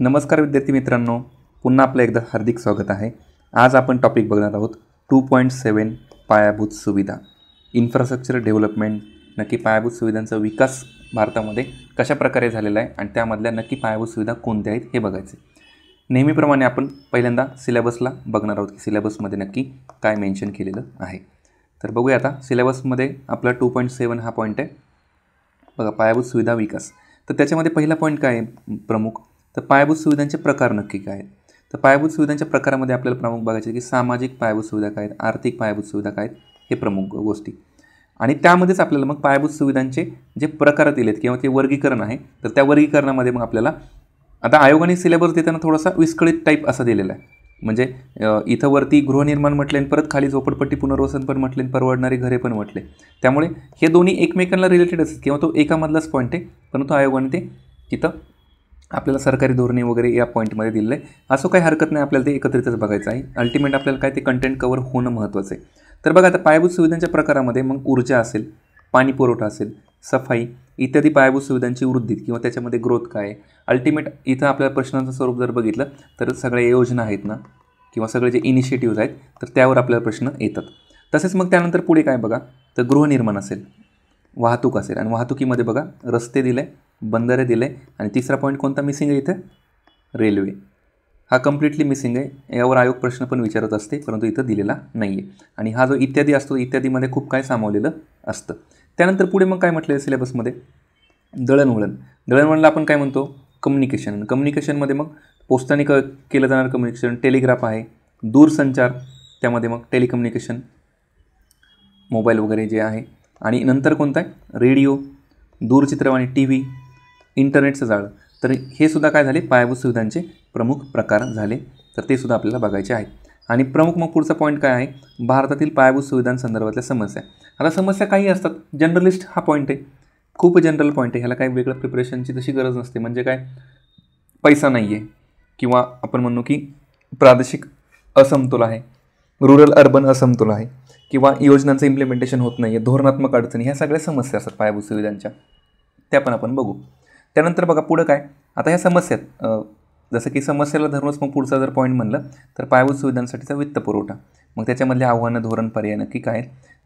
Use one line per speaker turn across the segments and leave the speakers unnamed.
नमस्कार विद्यार्थी मित्रांनो पुन्हा आपलं एकदा हार्दिक स्वागत आहे आज आपण टॉपिक बघणार आहोत टू पॉईंट सेवन पायाभूत सुविधा इन्फ्रास्ट्रक्चर डेव्हलपमेंट नक्की पायाभूत सुविधांचा विकास भारतामध्ये कशा प्रकारे झालेला आहे आणि त्यामधल्या नक्की पायाभूत सुविधा कोणत्या आहेत हे बघायचे नेहमीप्रमाणे आपण पहिल्यांदा सिलेबसला बघणार आहोत की सिलेबसमध्ये नक्की काय मेन्शन केलेलं आहे तर बघूया आता सिलेबसमध्ये आपला टू पॉईंट सेवन हा पॉईंट आहे बघा पायाभूत सुविधा विकास तर त्याच्यामध्ये पहिला पॉईंट काय आहे प्रमुख तर पायाभूत सुविधांचे प्रकार नक्की काय आहेत तर पायाभूत सुविधांच्या प्रकारामध्ये आपल्याला प्रमुख बघायचे की सामाजिक पायाभूत सुविधा काय आहेत आर्थिक पायाभूत सुविधा काय आहेत हे प्रमुख गोष्टी आणि त्यामध्येच आपल्याला मग पायाभूत सुविधांचे जे प्रकार दिलेत किंवा ते वर्गीकरण आहे तर त्या वर्गीकरणामध्ये मग आपल्याला आता आयोगाने सिलेबस देताना थोडासा विस्कळीत टाईप असा दिलेला आहे म्हणजे इथं वरती गृहनिर्माण म्हटले आणि परत खाली झोपडपट्टी पुनर्वसन पण म्हटले आणि परवडणारी घरे पण म्हटले त्यामुळे हे दोन्ही एकमेकांना रिलेटेड असतात किंवा तो एकामधलाच पॉईंट आहे परंतु आयोगाने ते तिथं आपल्याला सरकारी धोरणे वगैरे या पॉईंटमध्ये दिलेलं आहे असं काही हरकत नाही आपल्याला ते एकत्रितच बघायचं आहे अल्टिमेट आपल्याला काय ते कंटेंट कवर होणं महत्त्वाचं आहे तर बघा आता पायाभूत सुविधांच्या प्रकारामध्ये मग ऊर्जा असेल पाणी पुरवठा असेल सफाई इत्यादी पायाभूत सुविधांची वृद्धी किंवा त्याच्यामध्ये ग्रोथ काय आहे अल्टिमेट इथं आपल्या प्रश्नांचं स्वरूप जर बघितलं तर सगळ्या योजना आहेत ना किंवा सगळे जे इनिशिएटिव्हज आहेत तर त्यावर आपल्याला प्रश्न येतात तसेच मग त्यानंतर पुढे काय बघा तर गृहनिर्माण असेल वाहतूक असेल आणि वाहतुकीमध्ये बघा रस्ते दिले बंदरे दिले आणि तिसरा पॉईंट कोणता मिसिंग आहे इथे रेल्वे हा कम्प्लिटली मिसिंग आहे यावर आयोग प्रश्न पण विचारत असते परंतु इथं दिलेला नाही आहे आणि हा जो इत्यादी असतो इत्यादीमध्ये खूप काय सामावलेलं असतं त्यानंतर पुढे मग काय म्हटलं आहे सिलेबसमध्ये दळणवळण दळणवळणला आपण काय म्हणतो कम्युनिकेशन कम्युनिकेशनमध्ये मग पोस्टाने क केलं जाणारं कम्युनिकेशन टेलिग्राफ आहे दूरसंचार त्यामध्ये मग टेलिकम्युनिकेशन मोबाईल वगैरे जे आहे आणि नंतर कोणता आहे रेडिओ दूरचित्रवाणी टी व्ही इंटरनेटचं जाळं तर हे सुद्धा काय झाले पायाभूत सुविधांचे प्रमुख प्रकार झाले तर ते सुद्धा आपल्याला बघायचे आहेत आणि प्रमुख मग पुढचा पॉईंट काय आहे भारतातील पायाभूत सुविधांसंदर्भातल्या समस्या आता समस्या काही असतात जनरलिस्ट हा पॉईंट आहे खूप जनरल पॉईंट आहे ह्याला काही वेगळं प्रिपरेशनची तशी गरज नसते म्हणजे काय पैसा नाही आहे किंवा आपण म्हणू की प्रादेशिक असमतोल आहे रुरल अर्बन असमतोल आहे किंवा योजनांचं इम्प्लिमेंटेशन होत नाही आहे धोरणात्मक अडचणी ह्या सगळ्या समस्या असतात पायाभूत सुविधांच्या त्या पण आपण बघू त्यानंतर बघा पुढं काय आता ह्या समस्यात जसं की समस्याला धरूनच मग पुढचा जर पॉईंट म्हणलं तर पायाभूत सुविधांसाठीचा वित्तपुरवठा मग त्याच्यामधले आव्हानं धोरण पर्याय नक्की काय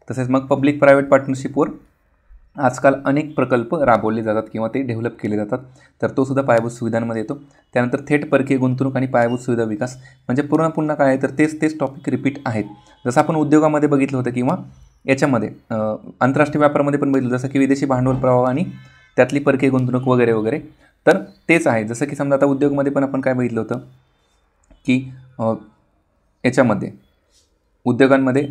तसेच मग पब्लिक प्रायव्हेट पार्टनरशिपवर आजकाल अनेक प्रकल्प राबवले जातात किंवा ते डेव्हलप केले जातात तर तो सुद्धा पायाभूत सुविधांमध्ये येतो त्यानंतर थेट परकीय गुंतवणूक आणि पायाभूत सुविधा विकास म्हणजे पूर्णपूर्ण पुन्हा काय आहे तर तेच तेच टॉपिक रिपीट आहेत जसं आपण उद्योगामध्ये बघितलं होतं किंवा याच्यामध्ये आंतरराष्ट्रीय व्यापारामध्ये पण बघितलं जसं की विदेशी भांडवल प्रवाह आणि त्यातली परकीय गुंतवणूक वगैरे वगैरे तर तेच आहे जसं की समजा आता उद्योगमध्ये पण आपण काय बघितलं होतं की याच्यामध्ये उद्योगांमध्ये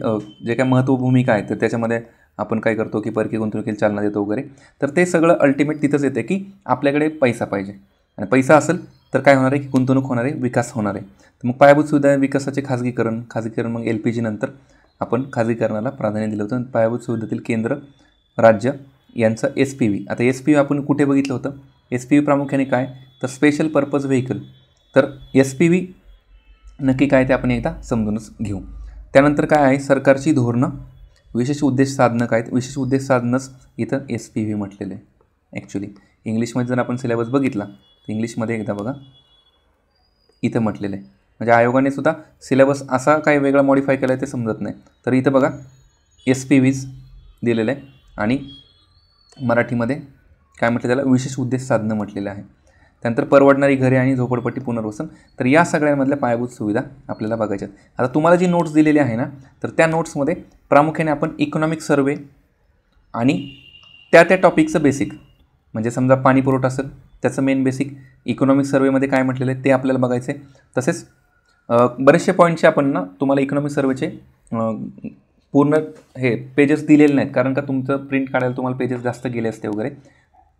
जे काय महत्त्व भूमिका आहे तर त्याच्यामध्ये आपण काय करतो की परकीय गुंतवणुकीला चालना देतो वगैरे तर ते सगळं अल्टिमेट तिथंच येते की आपल्याकडे पैसा पाहिजे आणि पैसा असेल तर काय होणार आहे की गुंतवणूक होणार आहे विकास होणार आहे तर मग पायाभूत सुविधा विकासाचे खाजगीकरण खाजगीकरण मग एल पी जी नंतर आपण खाजगीकरणाला प्राधान्य दिलं होतं पायाभूत सुविधेतील केंद्र राज्य यांचं एस पी व्ही आता एस पी व्ही आपण कुठे बघितलं होतं एस पी व्ही प्रामुख्याने काय तर स्पेशल पर्पज व्हेकल तर एस पी व्ही नक्की काय ते आपण एकदा समजूनच घेऊ त्यानंतर काय आहे सरकारची धोरणं विशेष उद्देश साधनं काय विशेष उद्देश साधनंच इथं एस पी व्ही म्हटलेलं आहे ॲक्च्युली इंग्लिशमध्ये जर आपण सिलेबस बघितला तर इंग्लिशमध्ये एकदा बघा इथं म्हटलेलं आहे म्हणजे आयोगाने सुद्धा सिलेबस असा काही वेगळा मॉडिफाय केला आहे ते समजत नाही तर इथं बघा एस पी व्हीज दिलेलं आहे आणि मराठीमध्ये काय म्हटलं त्याला विशेष उद्देश साधनं म्हटलेलं आहे त्यानंतर परवडणारी घरे आणि झोपडपट्टी पुनर्वसन तर या सगळ्यांमधल्या पायाभूत सुविधा आपल्याला बघायच्या आता तुम्हाला जी नोट्स दिलेली आहे ना तर त्या नोट्समध्ये प्रामुख्याने आपण इकॉनॉमिक सर्वे आणि त्या त्या टॉपिकचं बेसिक म्हणजे समजा पाणीपुरवठा असेल त्याचं मेन बेसिक इकॉनॉमिक सर्वेमध्ये काय म्हटलेलं आहे ते आपल्याला बघायचं आहे तसेच बरेचसे पॉईंटचे आपण ना तुम्हाला इकॉनॉमिक सर्वेचे पूर्ण हे पेजेस दिलेले नाहीत कारण का तुमचं प्रिंट काढायला तुम्हाला पेजेस जास्त गेले असते वगैरे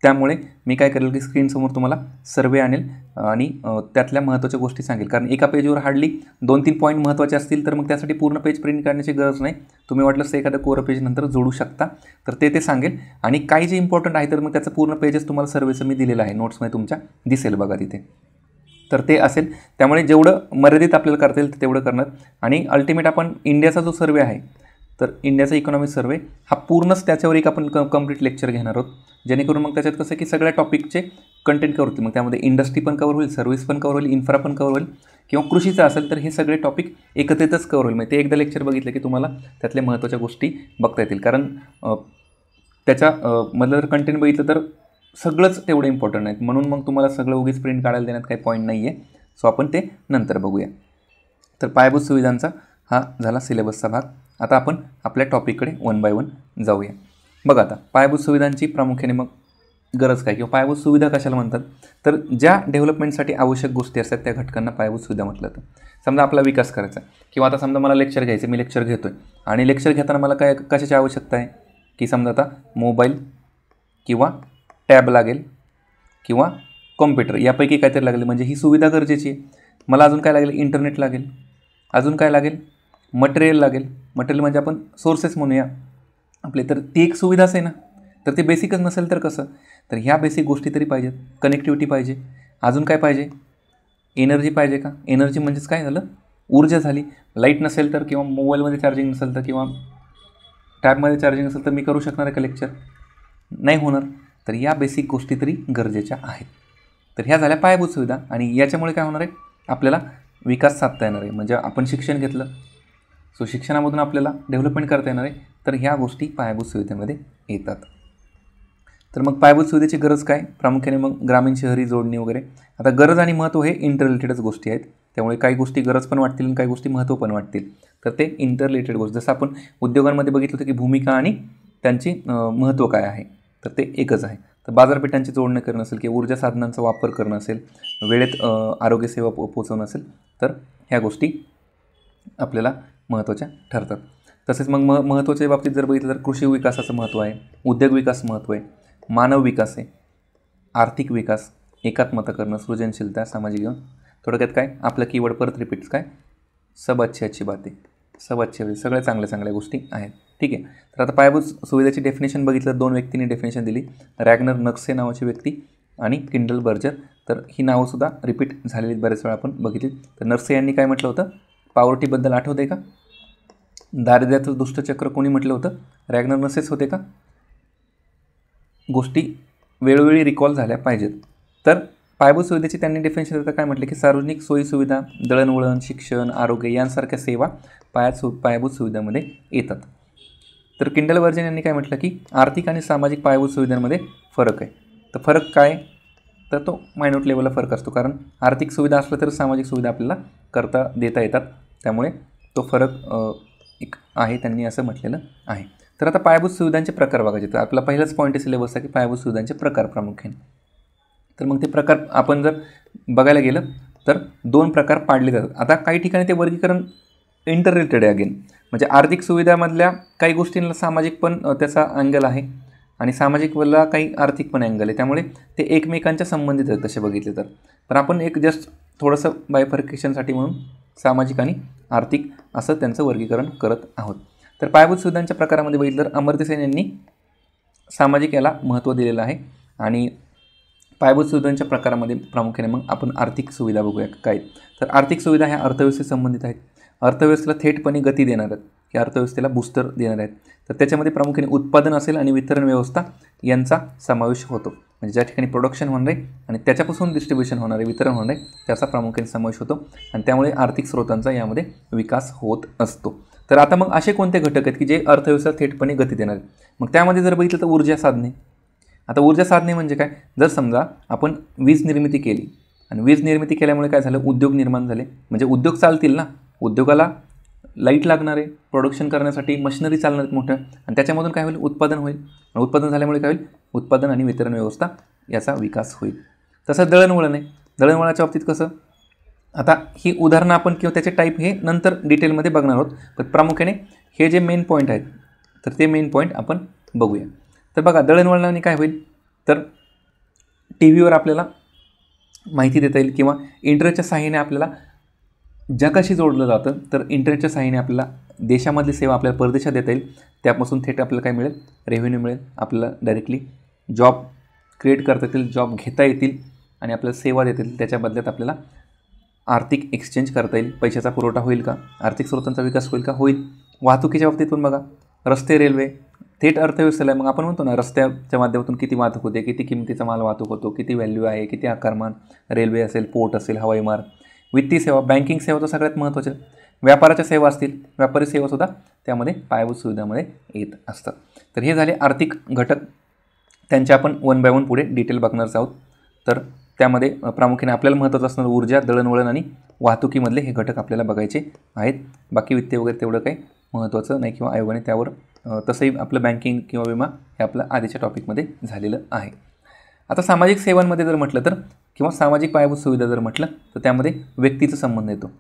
त्यामुळे मी काय करेल की स्क्रीनसमोर तुम्हाला सर्वे आणेल आणि त्यातल्या महत्त्वाच्या गोष्टी सांगेल कारण एका पेजवर हार्डली दोन तीन पॉईंट महत्त्वाचे असतील तर मग त्यासाठी पूर्ण पेज प्रिंट करण्याची गरज नाही तुम्ही वाटलं एखादं कोर पेज नंतर जोडू शकता तर ते ते सांगेल आणि काही जे इम्पॉर्टंट आहे तर मग त्याचं पूर्ण पेजेस तुम्हाला सर्वेचं मी दिलेलं आहे नोट्समध्ये तुमच्या दिसेल बघा तिथे तर ते असेल त्यामुळे जेवढं मर्यादित आपल्याला करता येईल तेवढं करणार आणि अल्टिमेट आपण इंडियाचा जो सर्वे आहे तर इंडियाचा इकॉनॉमिक सर्वे हा पूर्णच त्याच्यावर एक आपण क कम्प्लीट लेक्चर घेणार आहोत जेणेकरून मग त्याच्यात कसं की सगळ्या टॉपिकचे कंटेंट कवर होतील मग त्यामध्ये इंडस्ट्री पण कवर होईल सर्व्हिस पण कवर होईल इन्फ्रा पण कवर होईल किंवा कृषीचं असेल तर हे सगळे टॉपिक एकत्रितच कवर होईल म्हणजे ते एकदा लेक्चर बघितलं की तुम्हाला त्यातल्या महत्त्वाच्या गोष्टी बघता येतील कारण त्याच्या मधलं जर कंटेंट बघितलं तर सगळंच तेवढं इम्पॉर्टंट आहेत म्हणून मग तुम्हाला सगळं उगीच प्रिंट काढायला देण्यात काही पॉईंट नाही आहे सो आपण ते नंतर बघूया तर पायाभूत सुविधांचा हा झाला सिलेबसचा भाग आता आपण आपल्या टॉपिककडे वन बाय वन जाऊया बघा आता पायाभूत सुविधांची प्रामुख्याने मग गरज काय किंवा पायाभूत सुविधा कशाला म्हणतात तर ज्या डेव्हलपमेंटसाठी आवश्यक गोष्टी असतात त्या घटकांना पायाभूत सुविधा म्हटलं तर समजा आपला विकास करायचा किंवा आता समजा मला लेक्चर घ्यायचं मी लेक्चर घेतो आहे आणि लेक्चर घेताना मला काय कशाची आवश्यकता आहे की समजा आता मोबाईल किंवा टॅब लागेल किंवा कॉम्प्युटर यापैकी काहीतरी लागेल म्हणजे ही सुविधा गरजेची आहे मला अजून काय लागेल इंटरनेट लागेल अजून काय लागेल मटेरियल लागेल मटेरियल म्हणजे आपण सोर्सेस म्हणूया आपले तर ती एक सुविधाच आहे ना तर ते बेसिकच नसेल तर कसं तर ह्या बेसिक गोष्टी तरी पाहिजेत कनेक्टिव्हिटी पाहिजे अजून काय पाहिजे एनर्जी पाहिजे का एनर्जी म्हणजेच काय झालं ऊर्जा झाली लाईट नसेल तर किंवा मोबाईलमध्ये चार्जिंग नसेल तर किंवा टॅबमध्ये चार्जिंग असेल तर मी करू शकणार आहे का लेक्चर नाही होणार तर या बेसिक गोष्टी तरी गरजेच्या आहेत तर ह्या झाल्या पायाभूत सुविधा आणि याच्यामुळे काय होणार आहे आपल्याला विकास साधता येणार आहे म्हणजे आपण शिक्षण घेतलं सो शिक्षणामधून आपल्याला डेव्हलपमेंट करता येणार आहे तर ह्या गोष्टी पायाभूत सुविधेमध्ये येतात तर मग पायाभूत सुविधेची गरज काय प्रामुख्याने मग ग्रामीण शहरी जोडणी वगैरे आता गरज आणि महत्त्व हे रिलेटेडच गोष्टी आहेत त्यामुळे काही गोष्टी गरज पण वाटतील आणि काही गोष्टी महत्त्व पण वाटतील तर ते रिलेटेड गोष्ट जसं आपण उद्योगांमध्ये बघितलं होतं की भूमिका आणि त्यांची महत्त्व काय आहे तर ते एकच आहे तर बाजारपेठांची जोडणं करणं असेल किंवा ऊर्जा साधनांचा वापर करणं असेल वेळेत आरोग्यसेवा पो पोचवणं असेल तर ह्या गोष्टी आपल्याला महत्त्वाच्या ठरतात तसेच मग म महत्त्वाच्या बाबतीत जर बघितलं तर कृषी विकासाचं महत्त्व आहे उद्योग विकास महत्त्व आहे मानव विकास आहे आर्थिक विकास एकात्मता करणं सृजनशीलता सामाजिक जीवन थोडक्यात काय आपलं कीवर्ड परत रिपीट काय सब अच्छी अच्छी बाते सब अच्छे म्हणजे सगळ्या चांगल्या चांगल्या गोष्टी आहेत ठीक आहे तर आता पायाभूत सुविधेची डेफिनेशन बघितलं दोन व्यक्तींनी डेफिनेशन दिली रॅग्नर नक्से नावाची व्यक्ती आणि किंडल बर्जर तर ही नावंसुद्धा रिपीट झालेली बऱ्याच वेळा आपण बघितली तर नर्से यांनी काय म्हटलं होतं पावर्टीबद्दल आठवते का दारिद्र्याचं दुष्टचक्र कोणी म्हटलं होतं रॅग्नर नसेच होते का गोष्टी वेळोवेळी रिकॉल झाल्या पाहिजेत तर पायाभूत सुविधेची त्यांनी डिफेन्शन करता काय म्हटलं की सार्वजनिक सोयीसुविधा दळणवळण शिक्षण आरोग्य यांसारख्या सेवा पाया सु पायाभूत सुविधांमध्ये येतात तर किंडल वर्जन यांनी काय म्हटलं की आर्थिक आणि सामाजिक पायाभूत सुविधांमध्ये फरक आहे तर फरक काय तर तो मायनोट लेवलला फरक असतो कारण आर्थिक सुविधा असलं तर सामाजिक सुविधा आपल्याला करता देता येतात त्यामुळे तो फरक एक आहे त्यांनी असं म्हटलेलं आहे तर आता पायाभूत सुविधांचे प्रकार बघायचे तर आपला पहिलाच पॉईंट आहे की पायाभूत सुविधांचे प्रकार प्रामुख्याने तर मग ते प्रकार आपण जर बघायला गेलं तर दोन प्रकार पाडले जातात आता काही ठिकाणी ते वर्गीकरण इंटर आहे अगेन म्हणजे आर्थिक सुविधामधल्या काही गोष्टींना सामाजिक पण त्याचा अँगल आहे आणि सामाजिक वला काही आर्थिक पण अँगल आहे त्यामुळे ते एकमेकांच्या संबंधित आहेत तसे बघितले तर पण आपण एक जस्ट थोडंसं बायफर्केशनसाठी म्हणून सामाजिक आणि आर्थिक असं त्यांचं वर्गीकरण करत आहोत तर पायाभूत सुविधांच्या प्रकारामध्ये बघितलं तर सेन यांनी सामाजिक याला महत्त्व दिलेलं आहे आणि पायाभूत सुविधांच्या प्रकारामध्ये प्रामुख्याने मग आपण आर्थिक सुविधा बघूया काय तर आर्थिक सुविधा ह्या अर्थव्यवस्थेशी संबंधित आहेत अर्थव्यवस्थेला थेटपणे गती देणार आहेत की अर्थव्यवस्थेला बूस्टर देणार आहेत तर त्याच्यामध्ये प्रामुख्याने उत्पादन असेल आणि वितरण व्यवस्था यांचा समावेश होतो म्हणजे ज्या ठिकाणी प्रोडक्शन होणार आहे आणि त्याच्यापासून डिस्ट्रीब्युशन होणार आहे वितरण होणार आहे त्याचा प्रामुख्याने समावेश होतो आणि त्यामुळे आर्थिक स्रोतांचा यामध्ये विकास होत असतो तर आता मग असे कोणते घटक आहेत की जे अर्थव्यवस्था थेटपणे गती देणार आहेत मग त्यामध्ये जर बघितलं तर ऊर्जा साधने आता ऊर्जा साधने म्हणजे काय जर समजा आपण वीज निर्मिती केली आणि वीज निर्मिती केल्यामुळे काय झालं उद्योग निर्माण झाले म्हणजे उद्योग चालतील ना उद्योगाला लाईट लागणार आहे प्रोडक्शन करण्यासाठी मशिनरी चालणार आहेत मोठ्या आणि त्याच्यामधून काय होईल उत्पादन होईल उत्पादन झाल्यामुळे काय होईल उत्पादन आणि वितरण व्यवस्था याचा विकास होईल तसं दळणवळण आहे दळणवळणाच्या बाबतीत कसं आता ही उदाहरणं आपण किंवा त्याचे टाईप हे नंतर डिटेलमध्ये बघणार आहोत पण प्रामुख्याने हे जे मेन पॉईंट आहेत तर ते मेन पॉईंट आपण बघूया तर बघा दळणवळणाने काय होईल तर टी व्हीवर आपल्याला माहिती देता येईल किंवा इंटरनेटच्या सहाय्याने आपल्याला जगाशी जोडलं जातं तर इंटरनेटच्या साहाय्याने आपल्याला देशामधली सेवा आपल्याला परदेशात देता येईल त्यापासून थेट आपल्याला काय मिळेल रेव्हेन्यू मिळेल आपल्याला डायरेक्टली जॉब क्रिएट करता येतील जॉब घेता येतील आणि आपल्याला सेवा देता येतील त्याच्या बदल्यात आपल्याला आर्थिक एक्सचेंज करता येईल पैशाचा पुरवठा होईल का आर्थिक स्रोतांचा विकास होईल का होईल वाहतुकीच्या बाबतीत पण बघा रस्ते रेल्वे थेट अर्थव्यवस्थेला मग आपण म्हणतो ना रस्त्याच्या माध्यमातून किती वाहतूक होते किती किमतीचा माल वाहतूक होतो किती व्हॅल्यू आहे किती आकारमान रेल्वे असेल पोर्ट असेल हवाई मार्ग वित्तीय सेवा बँकिंग सेवा तर सगळ्यात महत्त्वाच्या व्यापाराच्या सेवा असतील व्यापारी सेवासुद्धा त्यामध्ये पायाभूत सुविधामध्ये येत असतात तर हे झाले आर्थिक घटक त्यांच्या आपण वन बाय वन पुढे डिटेल बघणारच आहोत तर त्यामध्ये प्रामुख्याने आपल्याला महत्त्वाचं असणारं ऊर्जा दळणवळण आणि वाहतुकीमधले हे घटक आपल्याला बघायचे आहेत बाकी वित्तीय वगैरे तेवढं काही महत्त्वाचं नाही किंवा आयोगाने त्यावर तसंही आपलं बँकिंग किंवा विमा हे आपलं आधीच्या टॉपिकमध्ये झालेलं आहे आता सामाजिक सेवांमध्ये जर म्हटलं तर किंवा सामाजिक पायाभूत सुविधा जर म्हटलं तर त्यामध्ये व्यक्तीचा संबंध येतो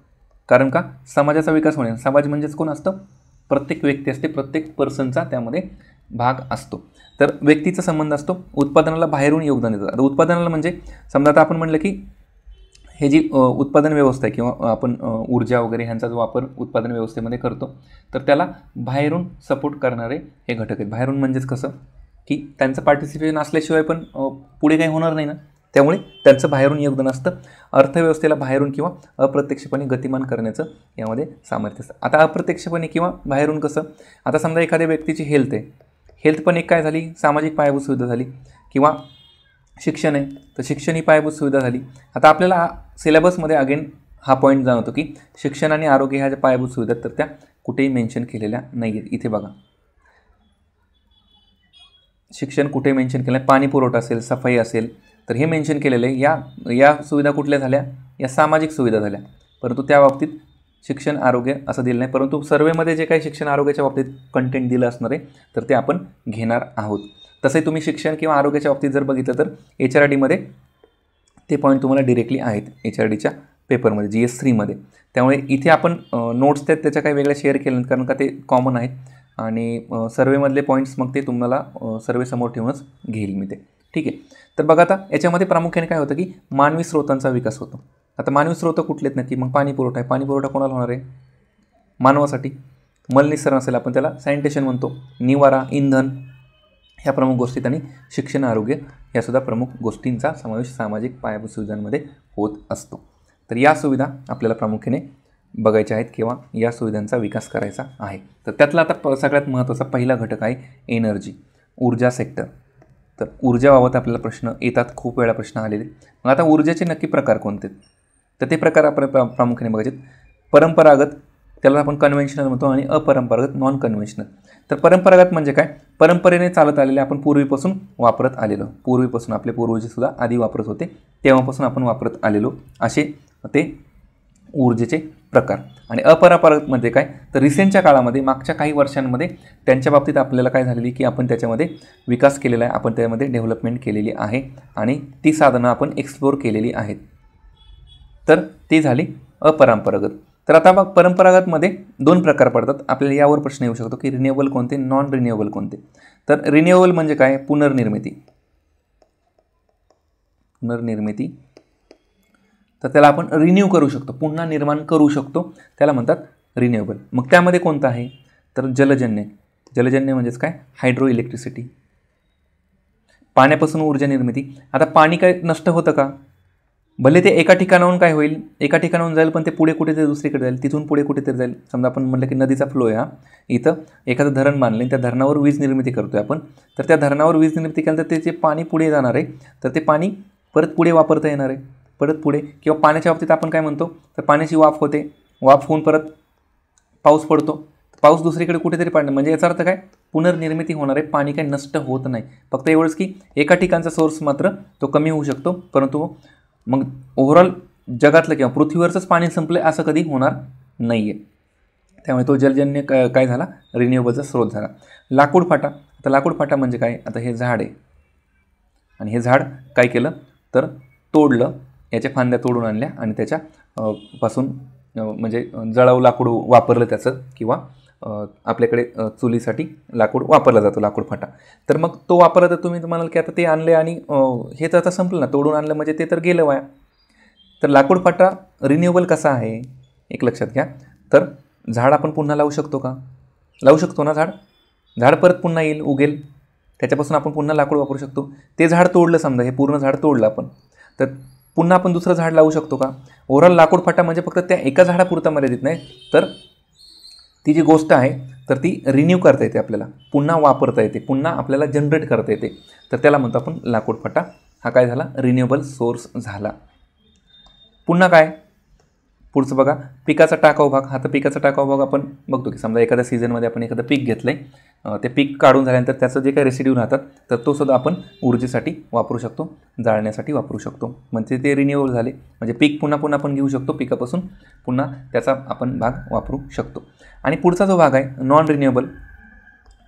कारण का समाजाचा विकास होणे समाज म्हणजेच कोण असतं प्रत्येक व्यक्ती असते प्रत्येक पर्सनचा त्यामध्ये भाग असतो तर व्यक्तीचा संबंध असतो उत्पादनाला बाहेरून योगदान देतात आता उत्पादनाला म्हणजे समजा आता आपण म्हटलं की हे जी उत्पादन व्यवस्था आहे किंवा आपण ऊर्जा वगैरे ह्यांचा जो वापर उत्पादन व्यवस्थेमध्ये करतो तर त्याला बाहेरून सपोर्ट करणारे हे घटक आहेत बाहेरून म्हणजेच कसं की त्यांचं पार्टिसिपेशन असल्याशिवाय पण पुढे काही होणार नाही ना त्यामुळे त्यांचं बाहेरून योगदान असतं अर्थव्यवस्थेला बाहेरून किंवा अप्रत्यक्षपणे गतिमान करण्याचं यामध्ये सामर्थ्य असतं आता अप्रत्यक्षपणे किंवा बाहेरून कसं आता समजा एखाद्या व्यक्तीची हेल्थ आहे हेल्थ पण एक काय झाली सामाजिक पायाभूत सुविधा झाली किंवा शिक्षण आहे तर शिक्षण ही पायाभूत सुविधा झाली आता आपल्याला सिलेबसमध्ये अगेन हा पॉईंट जाणवतो की शिक्षण आणि आरोग्य ह्या ज्या पायाभूत सुविधा तर त्या कुठेही मेन्शन केलेल्या नाही आहेत इथे बघा शिक्षण कुठे मेन्शन केलं पाणी पुरवठा असेल सफाई असेल तर हे मेन्शन केलेले या या सुविधा कुठल्या झाल्या या सामाजिक सुविधा झाल्या परंतु त्या बाबतीत शिक्षण आरोग्य असं दिलं नाही परंतु सर्वेमध्ये जे काही शिक्षण आरोग्याच्या बाबतीत कंटेंट दिलं असणार आहे तर ते आपण घेणार आहोत तसे तुम्ही शिक्षण किंवा आरोग्याच्या बाबतीत जर बघितलं तर एच आर डीमध्ये ते पॉईंट तुम्हाला डिरेक्टली आहेत एच आर डीच्या पेपरमध्ये जी एस थ्रीमध्ये त्यामुळे इथे आपण नोट्स त्यात त्याच्या काही वेगळ्या शेअर केल्या कारण का ते कॉमन आहेत आणि सर्वेमधले पॉईंट्स मग ते तुम्हाला सर्वेसमोर ठेवूनच घेईल मी ते ठीक आहे तर बघा आता याच्यामध्ये प्रामुख्याने काय होतं की मानवी स्रोतांचा विकास होतो आता मानवी स्रोतं कुठलेत नक्की मग पाणी पुरवठा आहे पाणी पुरवठा कोणाला होणार आहे मानवासाठी मलनिसरण असेल आपण त्याला सॅनिटेशन म्हणतो निवारा इंधन ह्या प्रमुख गोष्टीत आणि शिक्षण आरोग्य यासुद्धा प्रमुख गोष्टींचा समावेश सामाजिक पायाभूत सुविधांमध्ये होत असतो तर या सुविधा आपल्याला प्रामुख्याने बघायच्या आहेत किंवा या सुविधांचा विकास करायचा आहे तर त्यातला आता सगळ्यात महत्त्वाचा पहिला घटक आहे एनर्जी ऊर्जा सेक्टर तर ऊर्जाबाबत आपल्याला प्रश्न येतात खूप वेळा प्रश्न आलेले मग आता ऊर्जेचे नक्की प्रकार कोणते तर ते प्रकार आपण प्रामुख्याने बघायचे परंपरागत त्याला आपण कन्व्हेन्शनल म्हणतो आणि अपरंपरागत नॉन कन्व्हेन्शनल तर परंपरागत म्हणजे काय परंपरेने चालत आलेले आपण पूर्वीपासून वापरत आलेलो पूर्वीपासून आपले पूर्वजेसुद्धा आधी वापरत होते तेव्हापासून आपण वापरत आलेलो असे ते ऊर्जेचे प्रकार आणि अपरापरत म्हणजे काय तर रिसेंटच्या काळामध्ये मागच्या काही वर्षांमध्ये त्यांच्या बाबतीत आपल्याला काय झालेली की आपण त्याच्यामध्ये विकास केलेला आहे आपण त्यामध्ये डेव्हलपमेंट केलेली आहे आणि ती साधनं आपण एक्सप्लोअर केलेली आहेत तर ती झाली अपरंपरागत तर आता मग परंपरागतमध्ये दोन प्रकार पडतात आपल्याला यावर प्रश्न येऊ शकतो की रिन्युएबल कोणते नॉन रिन्युएबल कोणते तर रिन्युएबल म्हणजे काय पुनर्निर्मिती पुनर्निर्मिती तर त्याला आपण रिन्यू करू शकतो पुन्हा निर्माण करू शकतो त्याला म्हणतात रिन्युएबल मग त्यामध्ये कोणतं आहे तर जलजन्य जलजन्य म्हणजेच काय हायड्रो इलेक्ट्रिसिटी पाण्यापासून ऊर्जा निर्मिती आता पाणी काय नष्ट होतं का भले ते एका ठिकाणाहून काय होईल एका ठिकाणाहून जाईल पण ते पुढे कुठेतरी दुसरीकडे जाईल तिथून पुढे कुठेतरी जाईल समजा आपण म्हटलं की नदीचा फ्लो आहे हा इथं एखादं धरण मानलं त्या धरणावर वीज निर्मिती करतो आहे आपण तर त्या धरणावर वीज निर्मिती केल्यानंतर ते जे पाणी पुढे जाणार आहे तर ते पाणी परत पुढे वापरता येणार आहे परत पुढे किंवा पाण्याच्या बाबतीत आपण काय म्हणतो तर पाण्याची वाफ होते वाफ होऊन परत पाऊस पडतो पाऊस दुसरीकडे कुठेतरी पडणं म्हणजे याचा अर्थ काय पुनर्निर्मिती होणार आहे पाणी काय नष्ट होत नाही फक्त एवढंच की एका ठिकाणचा सोर्स मात्र तो कमी होऊ शकतो परंतु मग ओव्हरऑल जगातलं किंवा पृथ्वीवरचंच पाणी संपलं असं कधी होणार नाही आहे त्यामुळे तो जलजन्य काय झाला रिन्युएबलचा स्रोत झाला लाकूड फाटा आता लाकूड फाटा म्हणजे काय आता हे झाड आहे आणि हे झाड काय केलं तर तोडलं याच्या फांद्या तोडून आणल्या आणि त्याच्या पासून म्हणजे जळाऊ लाकूड वापरलं त्याचं किंवा आपल्याकडे चुलीसाठी लाकूड वापरला जातो लाकूड फाटा तर मग तो वापरला तर तुम्ही म्हणाल की आता ते आणले आणि हे तर आता संपलं ना तोडून आणलं म्हणजे ते तर गेलं वाया तर लाकूड फाटा रिन्युएबल कसा आहे एक लक्षात घ्या तर झाड आपण पुन्हा लावू शकतो का लावू शकतो ना झाड झाड परत पुन्हा येईल उगेल त्याच्यापासून आपण पुन्हा लाकूड वापरू शकतो ते झाड तोडलं समजा हे पूर्ण झाड तोडलं आपण तर पुन्हा आपण दुसरं झाड लावू शकतो का ओव्हरऑल लाकूड फाटा म्हणजे फक्त त्या एका झाडापुरता मर्यादित नाही तर ती जी गोष्ट आहे तर ती रिन्यू करता येते आपल्याला पुन्हा वापरता येते पुन्हा आपल्याला जनरेट करता येते तर त्याला म्हणतो आपण लाकूड फाटा हा काय झाला रिन्युएबल सोर्स झाला पुन्हा काय पुढचं बघा पिकाचा टाकाव भाग हा तर पिकाचा टाकाव भाग आपण बघतो की समजा एखाद्या सीझनमध्ये आपण एखादं पीक घेतलं आहे ते पीक काढून झाल्यानंतर त्याचं जे काही रेसिड्यू राहतात तर तो सुद्धा आपण ऊर्जेसाठी वापरू शकतो जाळण्यासाठी वापरू शकतो म्हणजे ते रिन्युअल झाले म्हणजे पीक पुन्हा पुन्हा आपण घेऊ शकतो पिकापासून पुन्हा त्याचा आपण भाग वापरू शकतो आणि पुढचा जो भाग आहे नॉन रिन्युएबल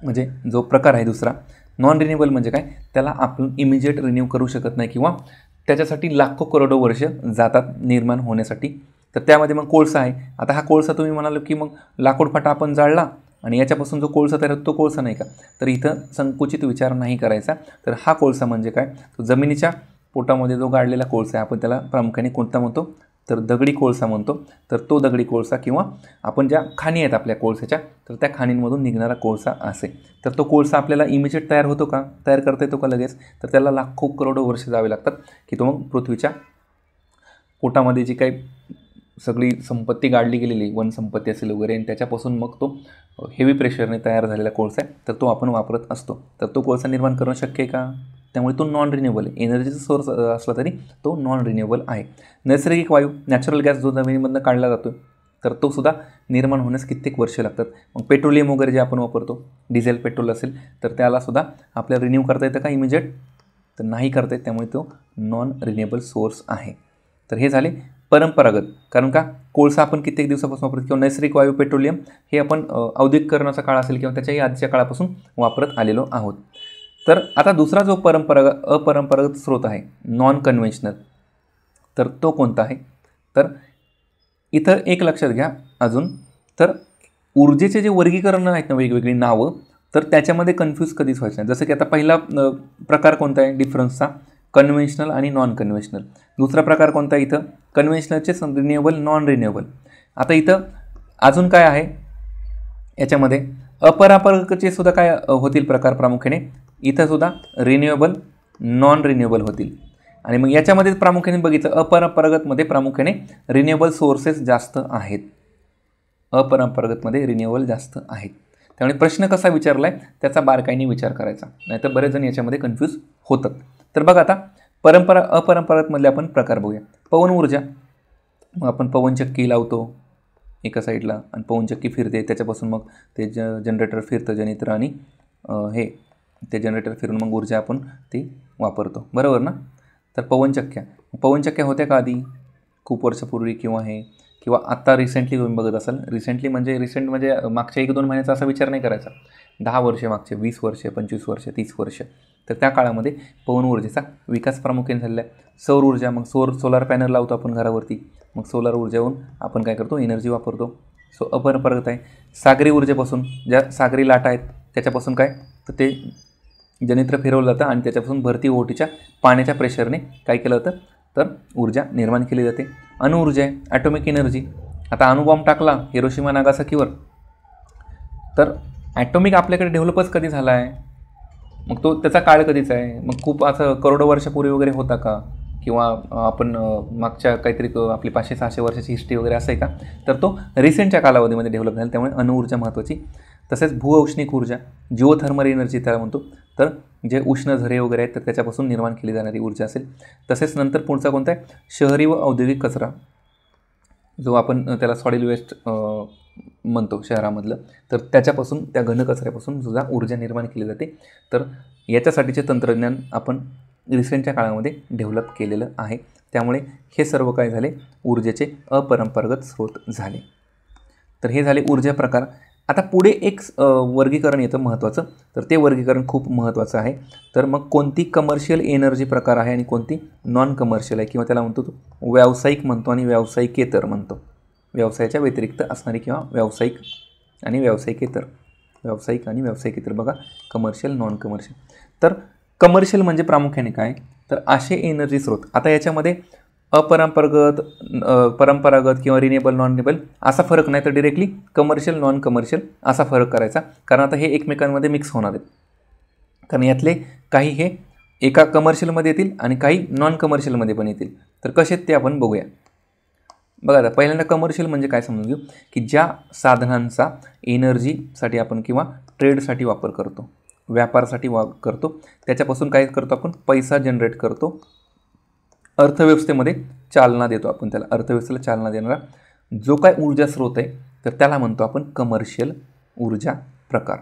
म्हणजे जो प्रकार आहे दुसरा नॉन रिन्युएबल म्हणजे काय त्याला आपण इमिजिएट रिन्यू करू शकत नाही किंवा त्याच्यासाठी लाखो करोडो वर्ष जातात निर्माण होण्यासाठी तर त्यामध्ये मग कोळसा आहे आता हा कोळसा तुम्ही म्हणालो की मग लाकूड फाटा आपण जाळला आणि याच्यापासून जो कोळसा तयार होतो तो कोळसा नाही का तर इथं संकुचित विचार नाही करायचा तर हा कोळसा म्हणजे काय तो जमिनीच्या पोटामध्ये जो गाडलेला कोळसा आहे आपण त्याला प्रामुख्याने कोणता म्हणतो तर दगडी कोळसा म्हणतो तर तो दगडी कोळसा किंवा आपण ज्या खाणी आहेत आपल्या कोळसाच्या तर त्या खाणींमधून निघणारा कोळसा असे तर तो कोळसा आपल्याला इमिजिएट तयार होतो का तयार करता येतो का लगेच तर त्याला लाखो करोडो वर्ष जावे लागतात की तो मग पृथ्वीच्या पोटामध्ये जी काही सगळी संपत्ती गाडली गेलेली वन संपत्ती असेल वगैरे आणि त्याच्यापासून मग तो हेवी प्रेशरने तयार झालेला कोळसा आहे तर तो आपण वापरत असतो तर तो कोळसा निर्माण करणं शक्य आहे का त्यामुळे तो नॉन रिन्युएबल आहे एनर्जीचा सोर्स असला तरी तो नॉन रिन्युएबल आहे नैसर्गिक वायू नॅचरल गॅस जो जमिनीमधनं काढला जातो तर तो सुद्धा निर्माण होण्यास कित्येक वर्ष लागतात मग पेट्रोलियम वगैरे जे आपण वापरतो डिझेल पेट्रोल असेल तर त्यालासुद्धा आपल्याला रिन्यू करता येतं का इमिजिएट तर नाही करता येत त्यामुळे तो नॉन रिन्युएबल सोर्स आहे तर हे झाले परंपरागत कारण का कोळसा आपण कित्येक दिवसापासून वापरतो किंवा नैसर्गिक वायू पेट्रोलियम हे आपण औद्योगिकरणाचा काळ असेल किंवा त्याच्याही आजच्या काळापासून वापरत आलेलो आहोत तर आता दुसरा जो परंपरागत अपरंपरागत स्रोत आहे नॉन कन्व्हेन्शनल तर तो कोणता आहे तर इथं एक लक्षात घ्या अजून तर ऊर्जेचे जे वर्गीकरण आहेत ना वेगवेगळी नावं तर त्याच्यामध्ये कन्फ्यूज कधीच व्हायचं नाही जसं की आता पहिला प्रकार कोणता आहे डिफरन्सचा कन्व्हेन्शनल आणि नॉन कन्व्हेन्शनल दुसरा प्रकार कोणता इथं कन्व्हेन्शनलचे रिन्युएबल नॉन रिन्युएबल आता इथं अजून काय आहे याच्यामध्ये अपरापरचे सुद्धा काय होतील प्रकार प्रामुख्याने इथंसुद्धा रिन्युएबल नॉन रिन्युएबल होतील आणि मग याच्यामध्ये प्रामुख्याने बघितलं अपरंपरागतमध्ये प्रामुख्याने रिन्युएबल सोर्सेस जास्त आहेत अपरंपरागतमध्ये रिन्युएबल जास्त आहेत त्यामुळे प्रश्न कसा विचारला आहे त्याचा बारकाईने विचार करायचा नाहीतर बरेच जण याच्यामध्ये कन्फ्यूज होतात तर बघा आता परंपरा अपरंपरातमधले आपण प्रकार बघूया पवन ऊर्जा मग आपण पवनचक्की लावतो एका साईडला आणि पवनचक्की फिरते त्याच्यापासून मग ते ज जनरेटर फिरतं जनित्र आणि हे ते जनरेटर फिरून मग ऊर्जा आपण ती वापरतो बरोबर ना तर पवनचक्क्या पवनचक्क्या होत्या का आधी खूप वर्षापूर्वी किंवा हे किंवा आत्ता रिसेंटली तुम्ही बघत असाल रिसेंटली म्हणजे रिसेंट म्हणजे मागच्या एक दोन महिन्याचा असा विचार नाही करायचा दहा वर्षे मागचे वीस वर्षे पंचवीस वर्षे तीस वर्ष तर त्या काळामध्ये पवन ऊर्जेचा विकास प्रामुख्याने झालेला आहे सौर ऊर्जा मग सौर सोलार पॅनल लावतो आपण घरावरती मग सोलार ऊर्जावरून आपण काय करतो एनर्जी वापरतो सो अपरपरत आहे सागरी ऊर्जेपासून ज्या सागरी लाटा आहेत त्याच्यापासून काय तर ते जनित्र फिरवलं जातं आणि त्याच्यापासून भरती ओटीच्या पाण्याच्या प्रेशरने काय केलं जातं तर ऊर्जा निर्माण केली जाते अणुऊर्जा आहे ॲटॉमिक एनर्जी आता अणुबॉम्ब टाकला हिरोशिमा नागासाकीवर तर ॲटॉमिक आपल्याकडे डेव्हलपच कधी झाला आहे मग तो त्याचा काळ कधीच आहे मग खूप असं करोडो वर्षापूर्वी वगैरे होता का किंवा आपण मागच्या काहीतरी आपली पाचशे सहाशे वर्षाची हिस्ट्री वगैरे असं का तर तो रिसेंटच्या कालावधीमध्ये डेव्हलप झाला त्यामुळे अणुऊर्जा महत्त्वाची तसेच भूऔष्णिक ऊर्जा जिओथर्मल एनर्जी त्याला म्हणतो तर जे उष्ण झरे वगैरे आहेत तर त्याच्यापासून निर्माण केली जाणारी ऊर्जा असेल तसेच नंतर पुढचा कोणता आहे शहरी व औद्योगिक कचरा जो आपण त्याला सॉडिल वेस्ट म्हणतो शहरामधलं तर त्याच्यापासून त्या घनकचऱ्यापासून सुद्धा ऊर्जा निर्माण केली जाते तर याच्यासाठीचे तंत्रज्ञान आपण रिसेंटच्या काळामध्ये डेव्हलप केलेलं आहे त्यामुळे हे सर्व काय झाले ऊर्जेचे अपरंपरागत स्रोत झाले तर हे झाले ऊर्जा प्रकार आता पुढे एक वर्गीकरण येतं महत्त्वाचं तर ते वर्गीकरण खूप महत्त्वाचं आहे तर मग कोणती कमर्शियल एनर्जी प्रकार आहे आणि कोणती नॉन कमर्शियल आहे किंवा त्याला म्हणतो व्यावसायिक म्हणतो आणि व्यावसायिकेतर म्हणतो व्यवसायाच्या व्यतिरिक्त असणारी किंवा व्यावसायिक आणि व्यावसायिकेतर व्यावसायिक आणि व्यावसायिकेतर बघा कमर्शियल नॉन कमर्शियल तर कमर्शियल म्हणजे प्रामुख्याने काय तर असे एनर्जी स्रोत आता याच्यामध्ये अपरंपरागत परंपरागत किंवा रिनेबल नॉन रिनेबल असा फरक नाही तर डिरेक्टली कमर्शियल नॉन कमर्शियल असा फरक करायचा कारण आता हे एकमेकांमध्ये मिक्स होणार आहेत कारण यातले काही हे एका कमर्शियलमध्ये येतील आणि काही नॉन कमर्शियलमध्ये पण येतील तर कसे ते आपण बघूया बघा आता पहिल्यांदा कमर्शियल म्हणजे काय समजून घेऊ की ज्या साधनांचा एनर्जीसाठी आपण किंवा ट्रेडसाठी वापर करतो व्यापारासाठी वा करतो त्याच्यापासून काय करतो आपण पैसा जनरेट करतो अर्थव्यवस्थेमध्ये चालना देतो आपण त्याला अर्थव्यवस्थेला चालना देणारा जो काय ऊर्जा स्रोत आहे तर त्याला म्हणतो आपण कमर्शियल ऊर्जा प्रकार